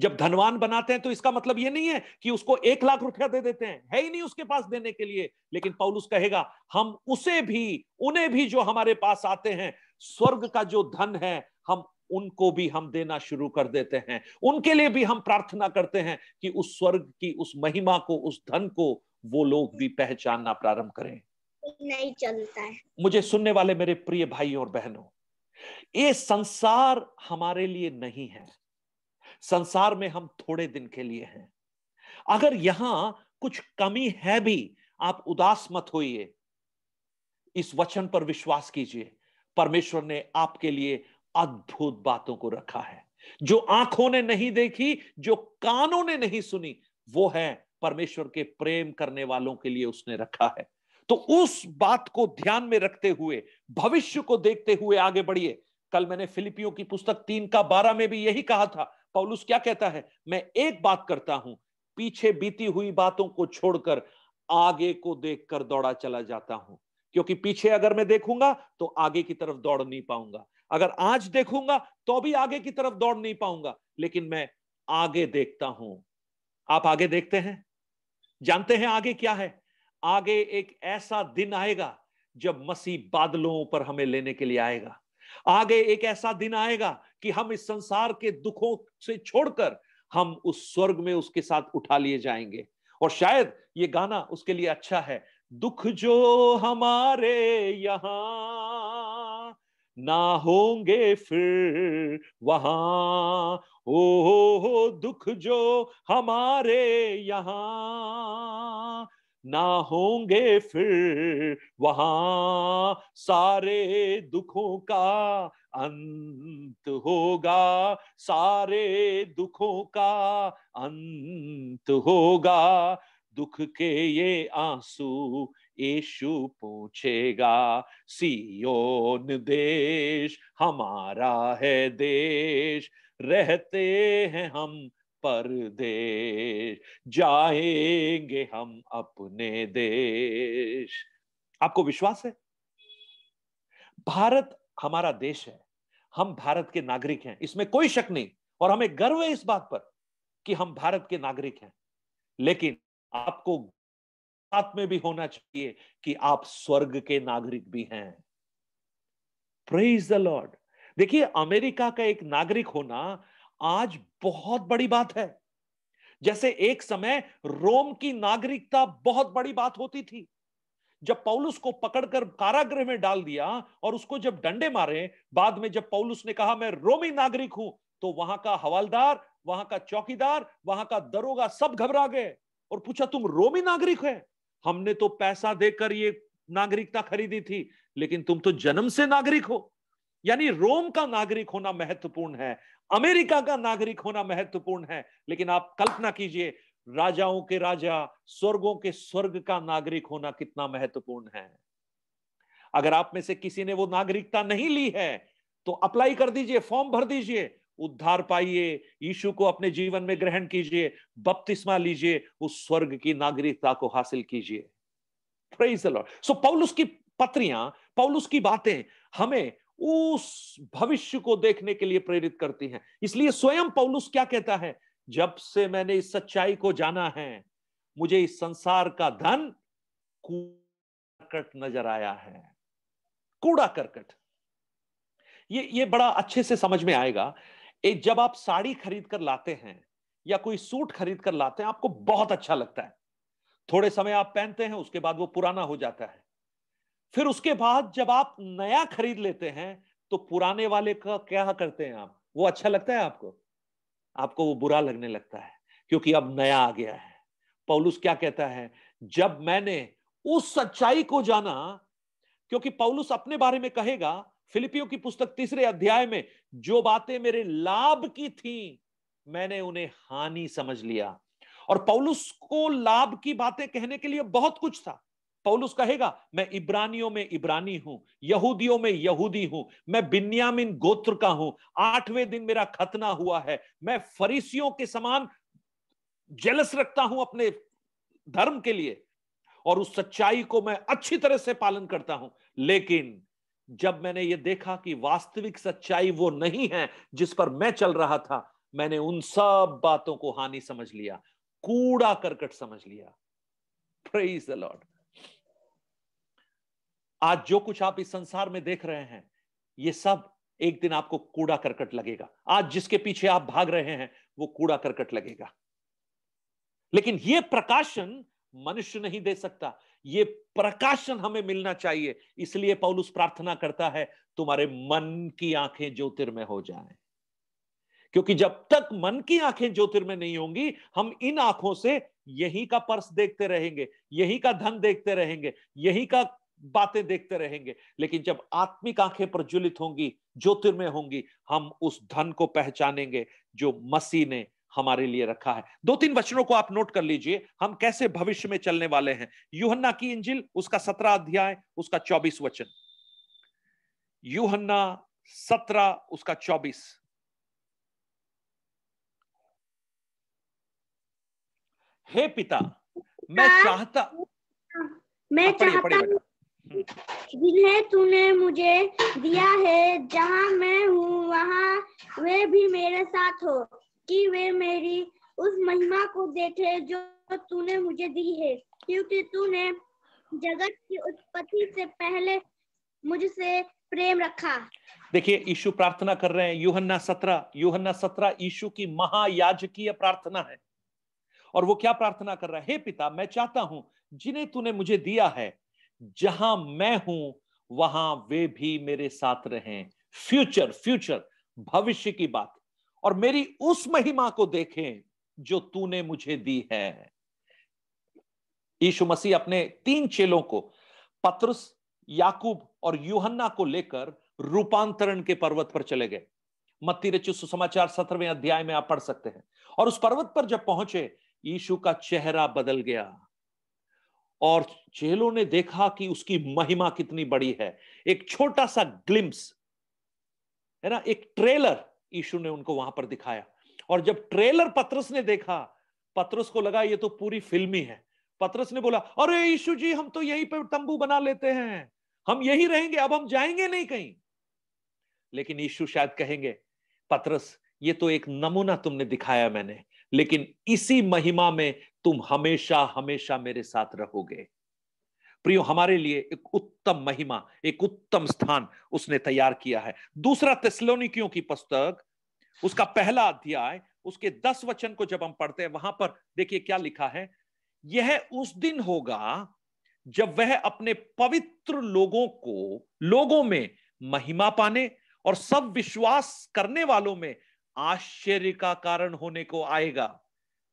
जब धनवान बनाते हैं तो इसका मतलब ये नहीं है कि उसको एक लाख रुपया दे देते हैं है ही नहीं उसके पास देने के लिए लेकिन पौलुस कहेगा हम उसे भी उन्हें भी जो हमारे पास आते हैं स्वर्ग का जो धन है हम उनको भी हम देना शुरू कर देते हैं उनके लिए भी हम प्रार्थना करते हैं कि उस स्वर्ग की उस महिमा को उस धन को वो लोग भी पहचानना प्रारंभ करें नहीं चलता है मुझे सुनने वाले मेरे प्रिय भाई और बहनों ये संसार हमारे लिए नहीं है संसार में हम थोड़े दिन के लिए हैं अगर यहां कुछ कमी है भी आप उदास मत होइए इस वचन पर विश्वास कीजिए परमेश्वर ने आपके लिए अद्भुत बातों को रखा है जो आंखों ने नहीं देखी जो कानों ने नहीं सुनी वो है परमेश्वर के प्रेम करने वालों के लिए उसने रखा है तो उस बात को ध्यान में रखते हुए भविष्य को देखते हुए आगे बढ़िए कल मैंने फिलिपियों की पुस्तक तीन का बारह में भी यही कहा था पौलुस क्या कहता है मैं एक बात करता हूं पीछे बीती हुई बातों को छोड़कर आगे को देखकर दौड़ा चला जाता हूं क्योंकि पीछे अगर मैं देखूंगा तो आगे की तरफ दौड़ नहीं पाऊंगा अगर आज देखूंगा तो भी आगे की तरफ दौड़ नहीं पाऊंगा लेकिन मैं आगे देखता हूं आप आगे देखते हैं जानते हैं आगे क्या है आगे एक ऐसा दिन आएगा जब मसीह बादलों पर हमें लेने के लिए आएगा आगे एक ऐसा दिन आएगा कि हम इस संसार के दुखों से छोड़कर हम उस स्वर्ग में उसके साथ उठा लिए जाएंगे और शायद ये गाना उसके लिए अच्छा है दुख जो हमारे यहाँ ना होंगे फिर वहां ओ हो दुख जो हमारे यहाँ ना होंगे फिर वहां सारे दुखों का अंत होगा सारे दुखों का अंत होगा दुख के ये आंसू यीशु पूछेगा सियोन देश हमारा है देश रहते हैं हम परदेश जाएंगे हम अपने देश आपको विश्वास है भारत हमारा देश है हम भारत के नागरिक हैं इसमें कोई शक नहीं और हमें गर्व है इस बात पर कि हम भारत के नागरिक हैं लेकिन आपको साथ में भी होना चाहिए कि आप स्वर्ग के नागरिक भी हैं प्रेज द लॉर्ड देखिए अमेरिका का एक नागरिक होना आज बहुत बड़ी बात है जैसे एक समय रोम की नागरिकता बहुत बड़ी बात होती थी जब पौलुस को पकड़कर कारागृह में डाल दिया और उसको जब डंडे मारे बाद में जब पौलुस ने कहा मैं रोमी नागरिक हूं तो वहां का हवालदार वहां का चौकीदार वहां का दरोगा सब घबरा गए और पूछा तुम रोमी नागरिक है हमने तो पैसा देकर ये नागरिकता खरीदी थी लेकिन तुम तो जन्म से नागरिक हो यानी रोम का नागरिक होना महत्वपूर्ण है अमेरिका का नागरिक होना महत्वपूर्ण है लेकिन आप कल्पना कीजिए राजाओं के राजा स्वर्गों के स्वर्ग का नागरिक होना कितना महत्वपूर्ण है अगर आप में से किसी ने वो नागरिकता नहीं ली है तो अप्लाई कर दीजिए फॉर्म भर दीजिए उद्धार पाइए यीशु को अपने जीवन में ग्रहण कीजिए बपतिस्मा लीजिए उस स्वर्ग की नागरिकता को हासिल कीजिए सो so, पौलुस की पत्रियां पौलुस की बातें हमें उस भविष्य को देखने के लिए प्रेरित करती हैं इसलिए स्वयं पौलुस क्या कहता है जब से मैंने इस सच्चाई को जाना है मुझे इस संसार का धन करकट नजर आया है कूड़ा करकट ये ये बड़ा अच्छे से समझ में आएगा एक जब आप साड़ी खरीद कर लाते हैं या कोई सूट खरीद कर लाते हैं आपको बहुत अच्छा लगता है थोड़े समय आप पहनते हैं उसके बाद वो पुराना हो जाता है फिर उसके बाद जब आप नया खरीद लेते हैं तो पुराने वाले का क्या करते हैं आप वो अच्छा लगता है आपको आपको वो बुरा लगने लगता है क्योंकि अब नया आ गया है पौलुस क्या कहता है जब मैंने उस सच्चाई को जाना क्योंकि पौलुस अपने बारे में कहेगा फिलिपियो की पुस्तक तीसरे अध्याय में जो बातें मेरे लाभ की थी मैंने उन्हें हानि समझ लिया और पौलुस को लाभ की बातें कहने के लिए बहुत कुछ था पौलुस कहेगा मैं इब्रानियों में इब्रानी हूं यहूदियों में यहूदी हूं मैं बिन्यामिन गोत्र का हूं आठवें दिन मेरा खतना हुआ है मैं फरीसियों के समान जेलस रखता हूं अपने धर्म के लिए और उस सच्चाई को मैं अच्छी तरह से पालन करता हूं लेकिन जब मैंने ये देखा कि वास्तविक सच्चाई वो नहीं है जिस पर मैं चल रहा था मैंने उन सब बातों को हानि समझ लिया कूड़ा करकट समझ लिया प्रेज द लॉर्ड आज जो कुछ आप इस संसार में देख रहे हैं ये सब एक दिन आपको कूड़ा करकट लगेगा आज जिसके पीछे आप भाग रहे हैं वो कूड़ा करकट लगेगा लेकिन ये प्रकाशन मनुष्य नहीं दे सकता ये प्रकाशन हमें मिलना चाहिए इसलिए पौलुस प्रार्थना करता है तुम्हारे मन की आंखें ज्योतिर्मय हो जाए क्योंकि जब तक मन की आंखें ज्योतिर्मय नहीं होंगी हम इन आंखों से यही का पर्स देखते रहेंगे यही का धन देखते रहेंगे यही का बातें देखते रहेंगे लेकिन जब आत्मिक आंखें प्रज्वलित होंगी ज्योतिर्मय होंगी हम उस धन को पहचानेंगे जो मसीह ने हमारे लिए रखा है दो तीन वचनों को आप नोट कर लीजिए हम कैसे भविष्य में चलने वाले हैं यूहन्ना की इंजिल उसका सत्रह अध्याय उसका चौबीस वचन यूहन्ना सत्रह उसका चौबीस हे पिता मैं चाहता मैं हाँ, चाहता जिन्हें तूने मुझे दिया है जहाँ मैं हूँ वहाँ वे भी मेरे साथ हो कि वे मेरी उस महिमा को देखे जो तूने मुझे दी है क्योंकि तूने जगत की उत्पत्ति से पहले मुझसे प्रेम रखा देखिए यीशु प्रार्थना कर रहे हैं यूहन्ना सत्रह यूहन्ना सत्रह यीशु की महायाजकीय प्रार्थना है और वो क्या प्रार्थना कर रहा है हे पिता मैं चाहता हूं जिन्हें तूने मुझे दिया है जहां मैं हूं वहां वे भी मेरे साथ रहें फ्यूचर फ्यूचर भविष्य की बात और मेरी उस महिमा को देखें जो तूने मुझे दी है यीशु मसीह अपने तीन चेलों को पत्रस याकूब और यूहन्ना को लेकर रूपांतरण के पर्वत पर चले गए मत्ती रचित सुसमाचार सत्रवें अध्याय में आप पढ़ सकते हैं और उस पर्वत पर जब पहुंचे यीशु का चेहरा बदल गया और चेलों ने देखा कि उसकी महिमा कितनी बड़ी है एक छोटा सा ग्लिम्स है ना एक ट्रेलर यीशु ने उनको वहां पर दिखाया और जब ट्रेलर पत्रस ने देखा पत्रस को लगा ये तो पूरी फिल्मी है पत्रस ने बोला अरे यीशु जी हम तो यहीं पर तंबू बना लेते हैं हम यही रहेंगे अब हम जाएंगे नहीं कहीं लेकिन यीशु शायद कहेंगे पत्रस ये तो एक नमूना तुमने दिखाया मैंने लेकिन इसी महिमा में तुम हमेशा हमेशा मेरे साथ रहोगे प्रियो हमारे लिए एक उत्तम महिमा एक उत्तम स्थान उसने तैयार किया है दूसरा तेस्लोनिकियों की पुस्तक उसका पहला अध्याय उसके दस वचन को जब हम पढ़ते हैं वहां पर देखिए क्या लिखा है यह उस दिन होगा जब वह अपने पवित्र लोगों को लोगों में महिमा पाने और सब विश्वास करने वालों में आश्चर्य का कारण होने को आएगा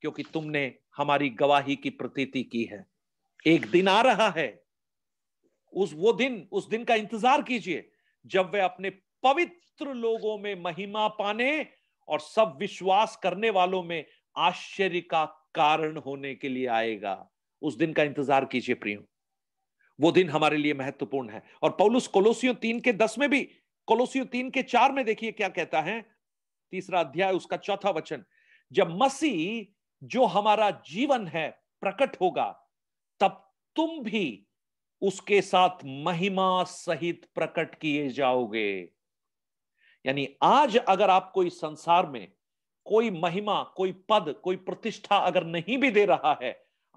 क्योंकि तुमने हमारी गवाही की प्रतीति की है एक दिन आ रहा है उस वो दिन उस दिन का इंतजार कीजिए जब वे अपने पवित्र लोगों में महिमा पाने और सब विश्वास करने वालों में आश्चर्य का कारण होने के लिए आएगा उस दिन का इंतजार कीजिए प्रियो वो दिन हमारे लिए महत्वपूर्ण है और पौलुस कोलोसियो तीन के दस में भी कोलोसियो तीन के चार में देखिए क्या कहता है तीसरा अध्याय उसका चौथा वचन जब मसी जो हमारा जीवन है प्रकट होगा तब तुम भी उसके साथ महिमा सहित प्रकट किए जाओगे यानी आज अगर आप कोई संसार में कोई महिमा कोई पद कोई प्रतिष्ठा अगर नहीं भी दे रहा है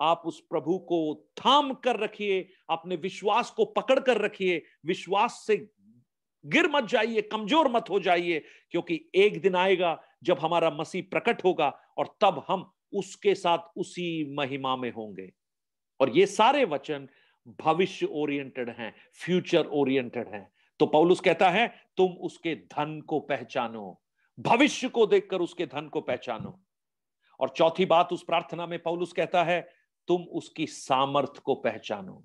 आप उस प्रभु को थाम कर रखिए अपने विश्वास को पकड़ कर रखिए विश्वास से गिर मत जाइए कमजोर मत हो जाइए क्योंकि एक दिन आएगा जब हमारा मसीह प्रकट होगा और तब हम उसके साथ उसी महिमा में होंगे और ये सारे वचन भविष्य ओरिएंटेड हैं फ्यूचर ओरिएंटेड हैं तो पौलुस कहता है तुम उसके धन को पहचानो भविष्य को देखकर उसके धन को पहचानो और चौथी बात उस प्रार्थना में पौलुस कहता है तुम उसकी सामर्थ को पहचानो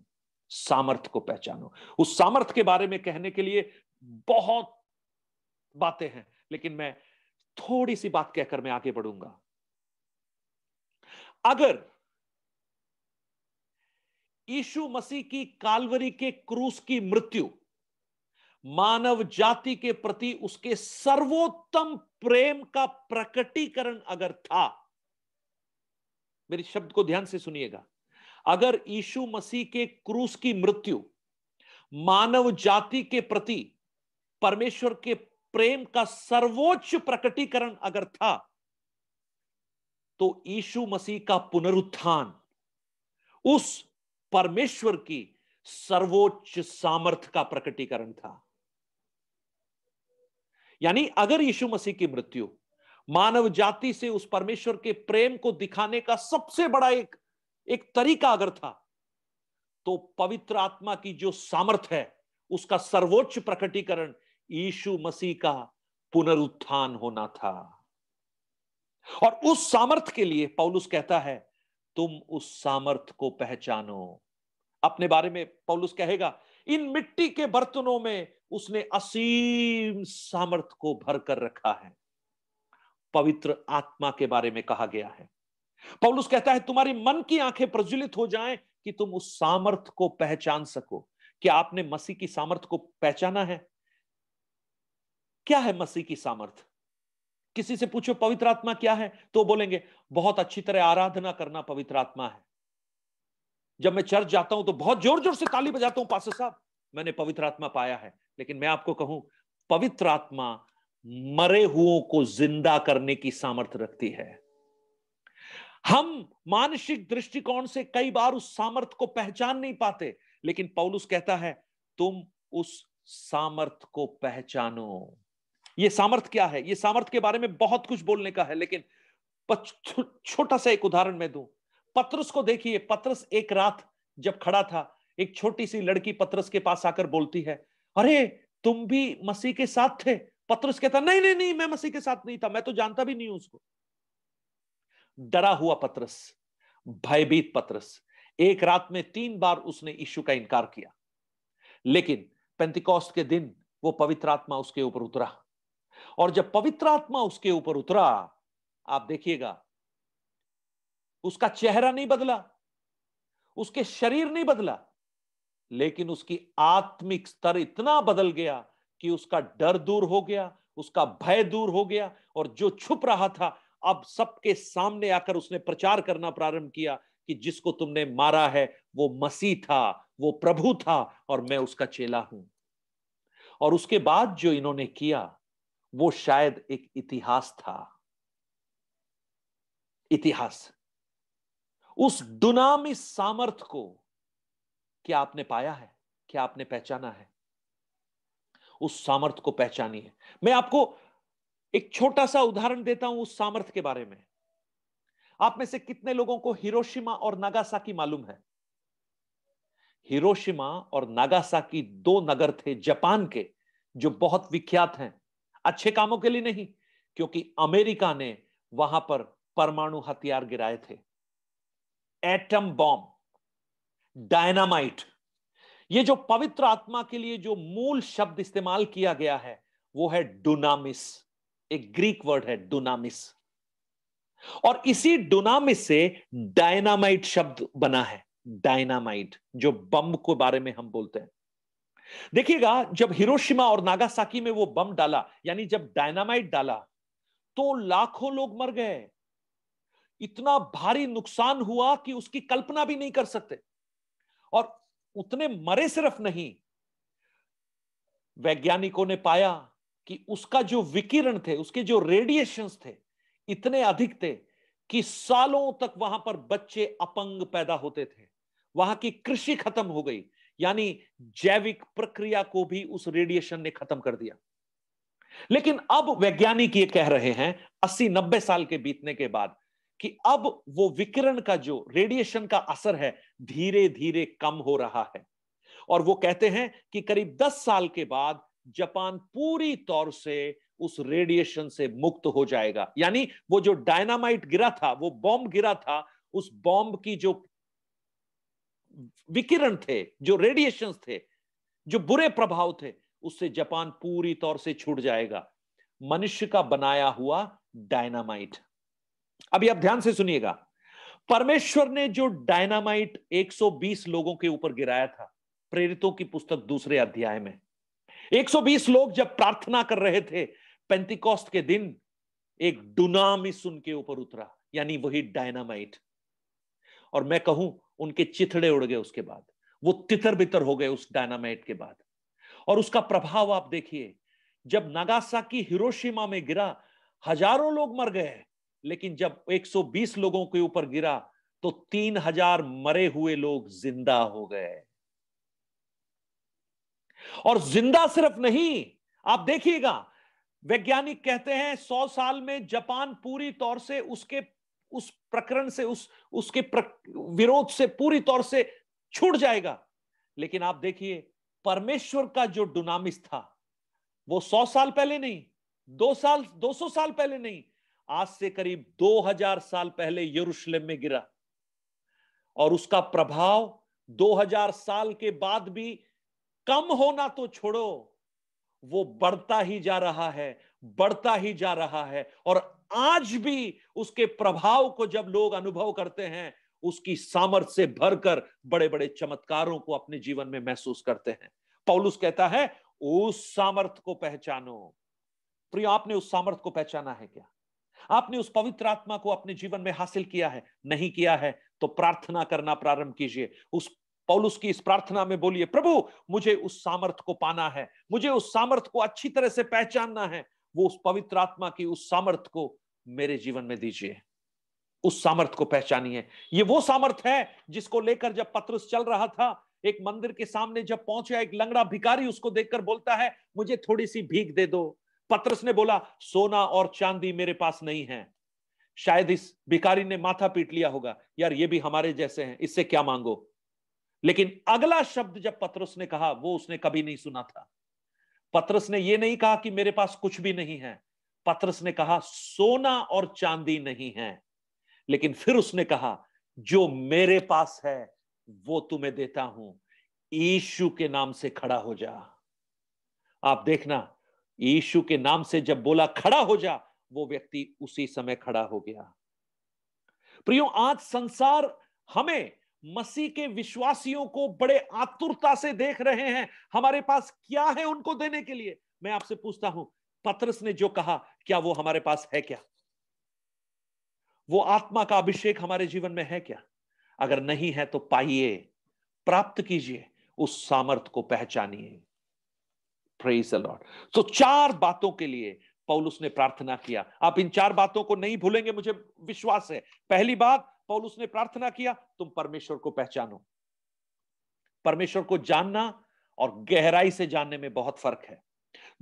सामर्थ को पहचानो उस सामर्थ के बारे में कहने के लिए बहुत बातें हैं लेकिन मैं थोड़ी सी बात कहकर मैं आगे बढ़ूंगा अगर यीशु मसीह की कालवरी के क्रूस की मृत्यु मानव जाति के प्रति उसके सर्वोत्तम प्रेम का प्रकटीकरण अगर था मेरे शब्द को ध्यान से सुनिएगा अगर यीशु मसीह के क्रूस की मृत्यु मानव जाति के प्रति परमेश्वर के प्रेम का सर्वोच्च प्रकटीकरण अगर था तो यीशु मसीह का पुनरुत्थान उस परमेश्वर की सर्वोच्च सामर्थ्य का प्रकटीकरण था यानी अगर यीशु मसीह की मृत्यु मानव जाति से उस परमेश्वर के प्रेम को दिखाने का सबसे बड़ा एक एक तरीका अगर था तो पवित्र आत्मा की जो सामर्थ है उसका सर्वोच्च प्रकटीकरण यीशु मसीह का पुनरुत्थान होना था और उस सामर्थ के लिए पौलुस कहता है तुम उस सामर्थ को पहचानो अपने बारे में पौलुस कहेगा इन मिट्टी के बर्तनों में उसने असीम सामर्थ को भर कर रखा है पवित्र आत्मा के बारे में कहा गया है पौलुस कहता है तुम्हारी मन की आंखें प्रज्वलित हो जाएं कि तुम उस सामर्थ को पहचान सको क्या आपने मसीह की सामर्थ को पहचाना है क्या है मसीह की सामर्थ किसी से पूछो पवित्र आत्मा क्या है तो बोलेंगे बहुत अच्छी तरह आराधना करना पवित्र आत्मा है जब मैं चर्च जाता हूं तो बहुत जोर जोर से ताली बजाता हूं पास साहब मैंने पवित्र आत्मा पाया है लेकिन मैं आपको कहूं पवित्र आत्मा मरे हुओं को जिंदा करने की सामर्थ्य रखती है हम मानसिक दृष्टिकोण से कई बार उस सामर्थ को पहचान नहीं पाते लेकिन पौलुस कहता है तुम उस सामर्थ को पहचानो ये सामर्थ क्या है ये सामर्थ के बारे में बहुत कुछ बोलने का है लेकिन छोटा सा एक उदाहरण मैं दू पत्रस को देखिए पत्रस एक रात जब खड़ा था एक छोटी सी लड़की पत्रस के पास आकर बोलती है अरे तुम भी मसीह के साथ थे पत्रस कहता नहीं नहीं नहीं मैं मसीह के साथ नहीं था मैं तो जानता भी नहीं हूं उसको डरा हुआ पत्रस भयभीत पत्रस एक रात में तीन बार उसने यीशु का इनकार किया लेकिन पेंतिकॉस्ट के दिन वो पवित्र आत्मा उसके ऊपर उतरा और जब पवित्र आत्मा उसके ऊपर उतरा आप देखिएगा उसका चेहरा नहीं बदला उसके शरीर नहीं बदला लेकिन उसकी आत्मिक स्तर इतना बदल गया कि उसका डर दूर हो गया उसका भय दूर हो गया और जो छुप रहा था अब सबके सामने आकर उसने प्रचार करना प्रारंभ किया कि जिसको तुमने मारा है वो मसीह था वो प्रभु था और मैं उसका चेला हूं और उसके बाद जो इन्होंने किया वो शायद एक इतिहास था इतिहास उस दुनामी सामर्थ को क्या आपने पाया है क्या आपने पहचाना है उस सामर्थ को पहचानिए मैं आपको एक छोटा सा उदाहरण देता हूं उस सामर्थ के बारे में आप में से कितने लोगों को हिरोशिमा और नागासाकी मालूम है हिरोशिमा और नागासाकी दो नगर थे जापान के जो बहुत विख्यात हैं अच्छे कामों के लिए नहीं क्योंकि अमेरिका ने वहां पर परमाणु हथियार गिराए थे एटम बॉम्ब डायनामाइट ये जो पवित्र आत्मा के लिए जो मूल शब्द इस्तेमाल किया गया है वो है डुनामिस एक ग्रीक वर्ड है डुनामिस और इसी डुनामिस से डायनामाइट शब्द बना है डायनामाइट जो बम को बारे में हम बोलते हैं देखिएगा जब हिरोशिमा और नागासाकी में वो बम डाला यानी जब डायनामाइट डाला तो लाखों लोग मर गए इतना भारी नुकसान हुआ कि उसकी कल्पना भी नहीं कर सकते और उतने मरे सिर्फ नहीं वैज्ञानिकों ने पाया कि उसका जो विकिरण थे उसके जो रेडिएशंस थे इतने अधिक थे कि सालों तक वहां पर बच्चे अपंग पैदा होते थे वहां की कृषि खत्म हो गई यानी जैविक प्रक्रिया को भी उस रेडिएशन ने खत्म कर दिया लेकिन अब वैज्ञानिक ये कह रहे हैं अस्सी नब्बे साल के बीतने के बाद कि अब वो विकिरण का जो रेडिएशन का असर है धीरे धीरे कम हो रहा है और वो कहते हैं कि करीब दस साल के बाद जापान पूरी तौर से उस रेडिएशन से मुक्त हो जाएगा यानी वो जो डायनामाइट गिरा था वो बॉम्ब गिरा था उस बॉम्ब की जो विकिरण थे जो रेडिएशन थे जो बुरे प्रभाव थे उससे जापान पूरी तौर से छूट जाएगा मनुष्य का बनाया हुआ डायनामाइट अभी आप ध्यान से सुनिएगा परमेश्वर ने जो डायनामाइट 120 लोगों के ऊपर गिराया था प्रेरितों की पुस्तक दूसरे अध्याय में 120 लोग जब प्रार्थना कर रहे थे पेंतिकॉस्ट के दिन एक डुनामिस उनके ऊपर उतरा यानी वही डायनामाइट और मैं कहूं उनके चिथड़े उड़ गए उसके बाद वो तितर बितर हो गए उस डायनामाइट के बाद और उसका प्रभाव आप देखिए जब की हिरोशिमा में गिरा हजारों लोग मर गए लेकिन जब 120 लोगों के ऊपर गिरा तो 3000 मरे हुए लोग जिंदा हो गए और जिंदा सिर्फ नहीं आप देखिएगा वैज्ञानिक कहते हैं सौ साल में जापान पूरी तौर से उसके उस प्रकरण से उस उसके विरोध से पूरी तौर से छूट जाएगा लेकिन आप देखिए परमेश्वर का जो डुनामिस था वो सौ साल पहले नहीं दो साल दो सौ साल पहले नहीं आज से करीब दो हजार साल पहले यरूशलेम में गिरा और उसका प्रभाव दो हजार साल के बाद भी कम होना तो छोड़ो वो बढ़ता ही जा रहा है बढ़ता ही जा रहा है और आज भी उसके प्रभाव को जब लोग अनुभव करते हैं उसकी सामर्थ्य से भरकर बड़े बड़े चमत्कारों को अपने जीवन में महसूस करते हैं पौलुस कहता है उस सामर्थ को पहचानो प्रिय आपने उस सामर्थ को पहचाना है क्या आपने उस पवित्र आत्मा को अपने जीवन में हासिल किया है नहीं किया है तो प्रार्थना करना प्रारंभ कीजिए उस पौलुस की इस प्रार्थना में बोलिए प्रभु मुझे उस सामर्थ को पाना है मुझे उस सामर्थ को अच्छी तरह से पहचानना है वो उस पवित्र आत्मा की उस सामर्थ को मेरे जीवन में दीजिए उस सामर्थ को पहचानिए ये वो सामर्थ है जिसको लेकर जब पत्रस चल रहा था एक मंदिर के सामने जब पहुंचा एक लंगड़ा भिकारी उसको देखकर बोलता है मुझे थोड़ी सी भीख दे दो पत्रस ने बोला सोना और चांदी मेरे पास नहीं है शायद इस भिकारी ने माथा पीट लिया होगा यार ये भी हमारे जैसे हैं इससे क्या मांगो लेकिन अगला शब्द जब पत्रस ने कहा वो उसने कभी नहीं सुना था पत्रस ने ये नहीं कहा कि मेरे पास कुछ भी नहीं है पत्रस ने कहा सोना और चांदी नहीं है लेकिन फिर उसने कहा जो मेरे पास है वो तुम्हें देता हूं ईशु के नाम से खड़ा हो जा आप देखना ईशु के नाम से जब बोला खड़ा हो जा वो व्यक्ति उसी समय खड़ा हो गया प्रियो आज संसार हमें मसीह के विश्वासियों को बड़े आतुरता से देख रहे हैं हमारे पास क्या है उनको देने के लिए मैं आपसे पूछता हूं पत्रस ने जो कहा क्या वो हमारे पास है क्या वो आत्मा का अभिषेक हमारे जीवन में है क्या अगर नहीं है तो पाइए प्राप्त कीजिए उस सामर्थ को पहचानिए प्रेज लॉर्ड तो चार बातों के लिए पौलुस ने प्रार्थना किया आप इन चार बातों को नहीं भूलेंगे मुझे विश्वास है पहली बात पौलुस ने प्रार्थना किया तुम परमेश्वर को पहचानो परमेश्वर को जानना और गहराई से जानने में बहुत फर्क है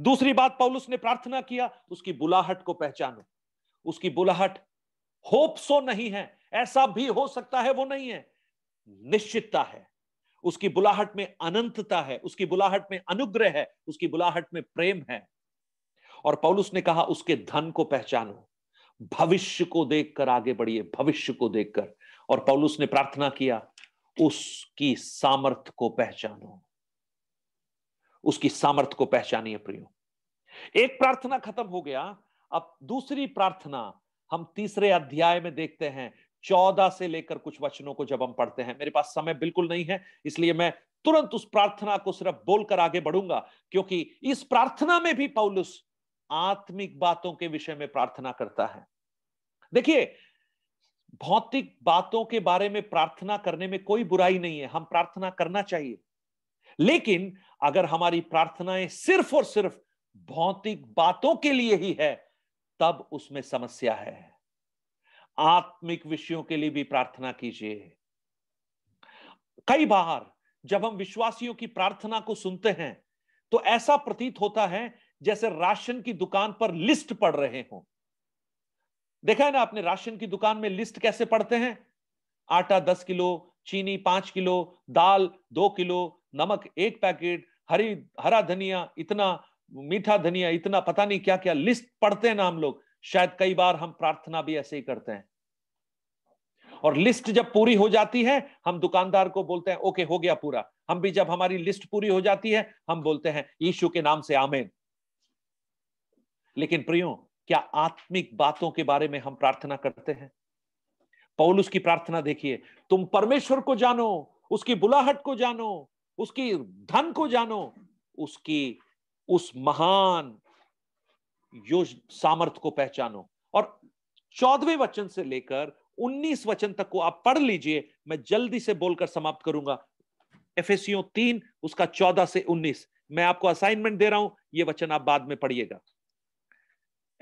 दूसरी बात पौलुस ने प्रार्थना किया तो उसकी बुलाहट को पहचानो उसकी बुलाहट होप सो नहीं है ऐसा भी हो सकता है वो नहीं है निश्चितता है उसकी बुलाहट में अनंतता है उसकी बुलाहट में अनुग्रह है उसकी बुलाहट में प्रेम है और पौलुस ने कहा उसके धन को पहचानो भविष्य को देखकर आगे बढ़िए भविष्य को देखकर और पौलुस ने प्रार्थना किया उसकी सामर्थ को पहचानो उसकी सामर्थ्य को पहचानिए प्रियो एक प्रार्थना खत्म हो गया अब दूसरी प्रार्थना हम तीसरे अध्याय में देखते हैं चौदह से लेकर कुछ वचनों को जब हम पढ़ते हैं मेरे पास समय बिल्कुल नहीं है इसलिए मैं तुरंत उस प्रार्थना को सिर्फ बोलकर आगे बढ़ूंगा क्योंकि इस प्रार्थना में भी पौलुस आत्मिक बातों के विषय में प्रार्थना करता है देखिए भौतिक बातों के बारे में प्रार्थना करने में कोई बुराई नहीं है हम प्रार्थना करना चाहिए लेकिन अगर हमारी प्रार्थनाएं सिर्फ और सिर्फ भौतिक बातों के लिए ही है तब उसमें समस्या है आत्मिक विषयों के लिए भी प्रार्थना कीजिए कई बार जब हम विश्वासियों की प्रार्थना को सुनते हैं तो ऐसा प्रतीत होता है जैसे राशन की दुकान पर लिस्ट पढ़ रहे हो देखा है ना आपने राशन की दुकान में लिस्ट कैसे पढ़ते हैं आटा दस किलो चीनी पांच किलो दाल दो किलो नमक एक पैकेट हरी हरा धनिया इतना मीठा धनिया इतना पता नहीं क्या क्या लिस्ट पढ़ते हैं ना हम लोग शायद कई बार हम प्रार्थना भी ऐसे ही करते हैं और लिस्ट जब पूरी हो जाती है हम दुकानदार को बोलते हैं ओके हो गया पूरा हम भी जब हमारी लिस्ट पूरी हो जाती है हम बोलते हैं यीशु के नाम से आमेन लेकिन प्रियो क्या आत्मिक बातों के बारे में हम प्रार्थना करते हैं पौलुस की प्रार्थना देखिए तुम परमेश्वर को जानो उसकी बुलाहट को जानो उसकी धन को जानो उसकी उस महान योज सामर्थ को पहचानो और चौदवे वचन से लेकर उन्नीस वचन तक को आप पढ़ लीजिए मैं जल्दी से बोलकर समाप्त करूंगा एफएसयू तीन उसका चौदह से उन्नीस मैं आपको असाइनमेंट दे रहा हूं ये वचन आप बाद में पढ़िएगा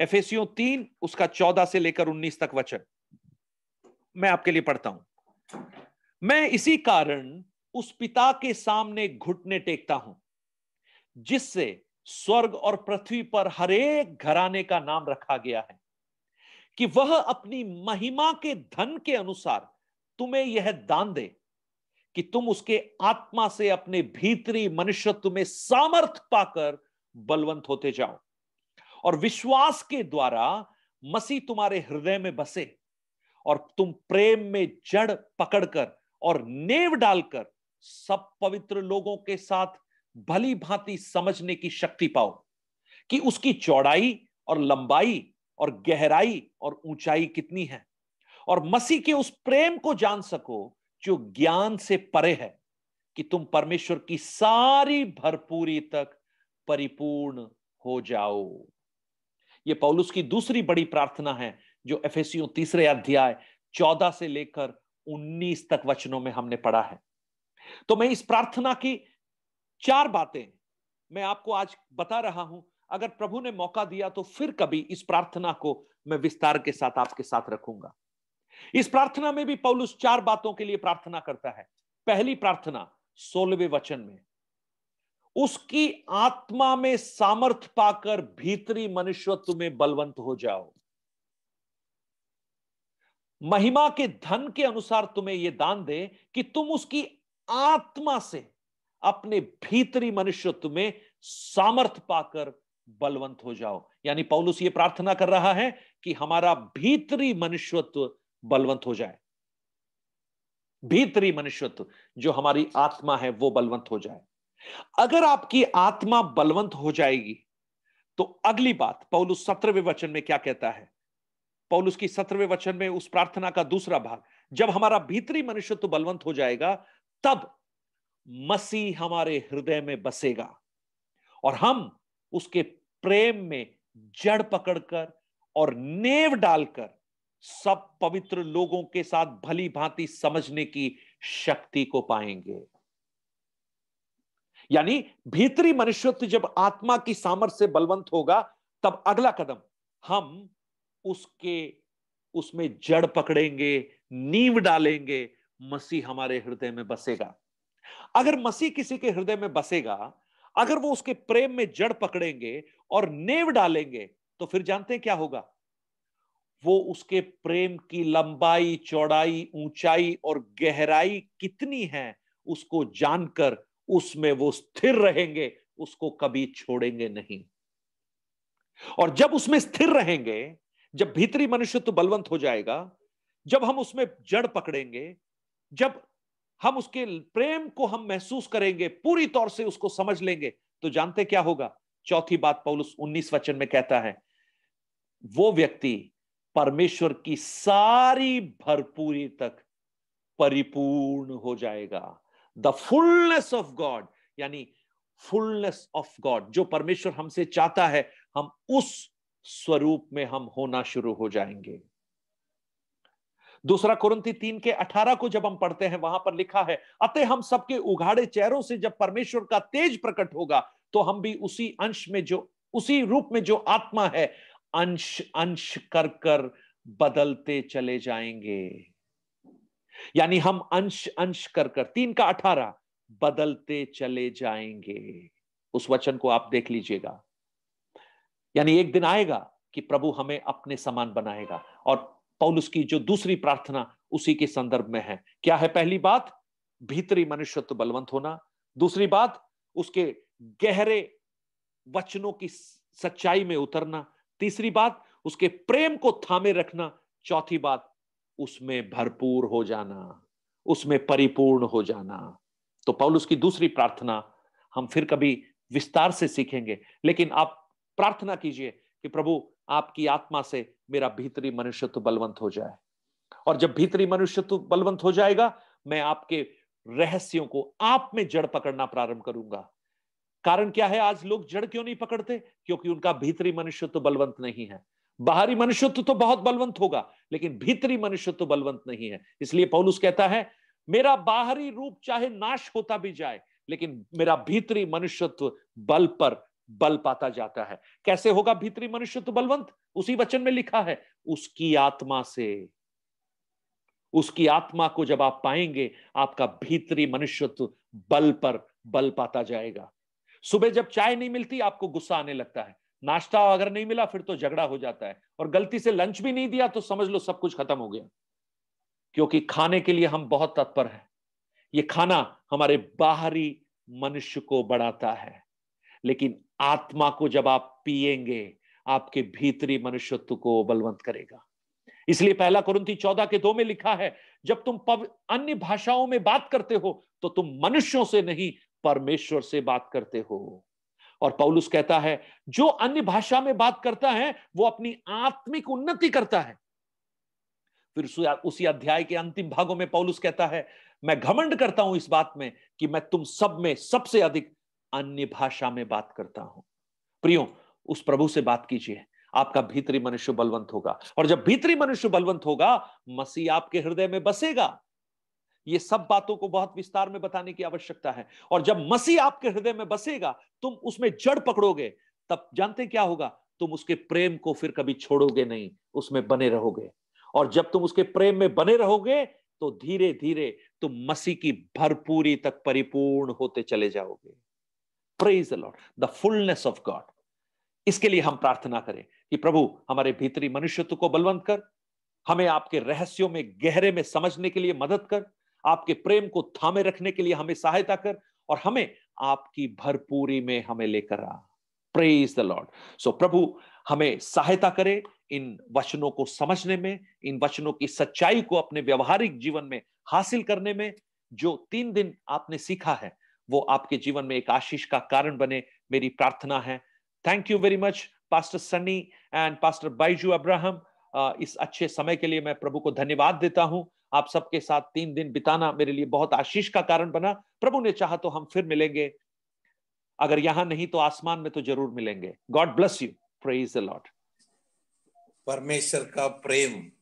एफएसयू तीन उसका चौदह से लेकर उन्नीस तक वचन मैं आपके लिए पढ़ता हूं मैं इसी कारण उस पिता के सामने घुटने टेकता हूं जिससे स्वर्ग और पृथ्वी पर हरेक घराने का नाम रखा गया है कि वह अपनी महिमा के धन के अनुसार तुम्हें यह दान दे कि तुम उसके आत्मा से अपने भीतरी मनुष्यत्व में सामर्थ पाकर बलवंत होते जाओ और विश्वास के द्वारा मसीह तुम्हारे हृदय में बसे और तुम प्रेम में जड़ पकड़कर और नेव डालकर सब पवित्र लोगों के साथ भली भांति समझने की शक्ति पाओ कि उसकी चौड़ाई और लंबाई और गहराई और ऊंचाई कितनी है और मसीह के उस प्रेम को जान सको जो ज्ञान से परे है कि तुम परमेश्वर की सारी भरपूरी तक परिपूर्ण हो जाओ यह पौलुस की दूसरी बड़ी प्रार्थना है जो एफ तीसरे अध्याय चौदह से लेकर उन्नीस तक वचनों में हमने पढ़ा है तो मैं इस प्रार्थना की चार बातें मैं आपको आज बता रहा हूं अगर प्रभु ने मौका दिया तो फिर कभी इस प्रार्थना को मैं विस्तार के साथ आपके साथ रखूंगा इस प्रार्थना में भी पौलुस चार बातों के लिए प्रार्थना करता है पहली प्रार्थना सोलहवें वचन में उसकी आत्मा में सामर्थ पाकर भीतरी मनुष्यत्व में बलवंत हो जाओ महिमा के धन के अनुसार तुम्हें यह दान दे कि तुम उसकी आत्मा से अपने भीतरी मनुष्यत्व में सामर्थ पाकर बलवंत हो जाओ यानी पौलुस ये प्रार्थना कर रहा है कि हमारा भीतरी मनुष्यत्व बलवंत हो जाए भीतरी मनुष्यत्व जो हमारी आत्मा है वो बलवंत हो जाए अगर आपकी आत्मा बलवंत हो जाएगी तो अगली बात पौलुस सत्रहवें वचन में क्या कहता है पौलुस की सत्रहवें वचन में उस प्रार्थना का दूसरा भाग जब हमारा भीतरी मनुष्यत्व बलवंत हो जाएगा तब मसीह हमारे हृदय में बसेगा और हम उसके प्रेम में जड़ पकड़कर और नेव डालकर सब पवित्र लोगों के साथ भली भांति समझने की शक्ति को पाएंगे यानी भीतरी मनुष्यत्व जब आत्मा की सामर्थ्य से बलवंत होगा तब अगला कदम हम उसके उसमें जड़ पकड़ेंगे नींव डालेंगे मसीह हमारे हृदय में बसेगा अगर मसीह किसी के हृदय में बसेगा अगर वो उसके प्रेम में जड़ पकड़ेंगे और नेव डालेंगे तो फिर जानते हैं क्या होगा वो उसके प्रेम की लंबाई चौड़ाई ऊंचाई और गहराई कितनी है उसको जानकर उसमें वो स्थिर रहेंगे उसको कभी छोड़ेंगे नहीं और जब उसमें स्थिर रहेंगे जब भीतरी मनुष्य तो बलवंत हो जाएगा जब हम उसमें जड़ पकड़ेंगे जब हम उसके प्रेम को हम महसूस करेंगे पूरी तौर से उसको समझ लेंगे तो जानते क्या होगा चौथी बात पौलुस उन्नीस वचन में कहता है वो व्यक्ति परमेश्वर की सारी भरपूरी तक परिपूर्ण हो जाएगा द फुलनेस ऑफ गॉड यानी फुलनेस ऑफ गॉड जो परमेश्वर हमसे चाहता है हम उस स्वरूप में हम होना शुरू हो जाएंगे दूसरा कुरंती तीन के अठारह को जब हम पढ़ते हैं वहां पर लिखा है अतः हम सबके उघाड़े चेहरों से जब परमेश्वर का तेज प्रकट होगा तो हम भी उसी अंश में जो उसी रूप में जो आत्मा है अंश अंश कर कर बदलते चले जाएंगे यानी हम अंश अंश कर कर तीन का अठारह बदलते चले जाएंगे उस वचन को आप देख लीजिएगा यानी एक दिन आएगा कि प्रभु हमें अपने समान बनाएगा और पौलुस की जो दूसरी प्रार्थना उसी के संदर्भ में है क्या है पहली बात भीतरी मनुष्यत्व बलवंत होना दूसरी बात उसके गहरे वचनों की सच्चाई में उतरना तीसरी बात उसके प्रेम को थामे रखना चौथी बात उसमें भरपूर हो जाना उसमें परिपूर्ण हो जाना तो पौलुस की दूसरी प्रार्थना हम फिर कभी विस्तार से सीखेंगे लेकिन आप प्रार्थना कीजिए कि प्रभु आपकी आत्मा से मेरा भीतरी मनुष्यत्व बलवंत हो जाए और जब भीतरी मनुष्यत्व बलवंत हो जाएगा मैं आपके रहस्यों को आप में जड़ पकड़ना प्रारंभ करूंगा कारण क्या है आज लोग जड़ क्यों नहीं पकड़ते क्योंकि उनका भीतरी मनुष्यत्व बलवंत नहीं है बाहरी मनुष्यत्व तो बहुत बलवंत होगा लेकिन भीतरी मनुष्यत्व बलवंत नहीं है इसलिए पौलुस कहता है मेरा बाहरी रूप चाहे नाश होता भी जाए लेकिन मेरा भीतरी मनुष्यत्व बल पर बल पाता जाता है कैसे होगा भीतरी मनुष्य तो बलवंत उसी वचन में लिखा है उसकी आत्मा से उसकी आत्मा को जब आप पाएंगे आपका भीतरी मनुष्यत्व बल पर बल पाता जाएगा सुबह जब चाय नहीं मिलती आपको गुस्सा आने लगता है नाश्ता अगर नहीं मिला फिर तो झगड़ा हो जाता है और गलती से लंच भी नहीं दिया तो समझ लो सब कुछ खत्म हो गया क्योंकि खाने के लिए हम बहुत तत्पर हैं ये खाना हमारे बाहरी मनुष्य को बढ़ाता है लेकिन आत्मा को जब आप पिएंगे आपके भीतरी मनुष्यत्व को बलवंत करेगा इसलिए पहला कुरुंती चौदह के दो में लिखा है जब तुम अन्य भाषाओं में बात करते हो तो तुम मनुष्यों से नहीं परमेश्वर से बात करते हो और पौलुस कहता है जो अन्य भाषा में बात करता है वो अपनी आत्मिक उन्नति करता है फिर उसी अध्याय के अंतिम भागों में पौलुस कहता है मैं घमंड करता हूं इस बात में कि मैं तुम सब में सबसे अधिक अन्य भाषा में बात करता हूं प्रियो उस प्रभु से बात कीजिए आपका भीतरी मनुष्य बलवंत होगा और जब भीतरी मनुष्य बलवंत होगा मसीह आपके हृदय में बसेगा ये सब बातों को बहुत विस्तार में बताने की आवश्यकता है और जब मसीह आपके हृदय में बसेगा तुम उसमें जड़ पकड़ोगे तब जानते क्या होगा तुम उसके प्रेम को फिर कभी छोड़ोगे नहीं उसमें बने रहोगे और जब तुम उसके प्रेम में बने रहोगे तो धीरे धीरे तुम मसीह की भरपूरी तक परिपूर्ण होते चले जाओगे praise the lord the fullness of God इसके लिए हम प्रार्थना करें कि प्रभु हमारे भीतरी मनुष्यत्व को बलवंत कर हमें आपके रहस्यों में गहरे में समझने के लिए मदद कर आपके प्रेम को थामे रखने के लिए हमें सहायता कर और हमें आपकी भरपूरी में हमें लेकर आ प्रेज द लॉर्ड सो प्रभु हमें सहायता करे इन वचनों को समझने में इन वचनों की सच्चाई को अपने व्यवहारिक जीवन में हासिल करने में जो तीन दिन आपने सीखा है वो आपके जीवन में एक आशीष का कारण बने मेरी प्रार्थना है thank you very much pastor Sunny and pastor Baiju Abraham इस अच्छे समय के लिए मैं प्रभु को धन्यवाद देता हूं आप सबके साथ तीन दिन बिताना मेरे लिए बहुत आशीष का कारण बना प्रभु ने चाहा तो हम फिर मिलेंगे अगर यहां नहीं तो आसमान में तो जरूर मिलेंगे God bless you praise the lord परमेश्वर का प्रेम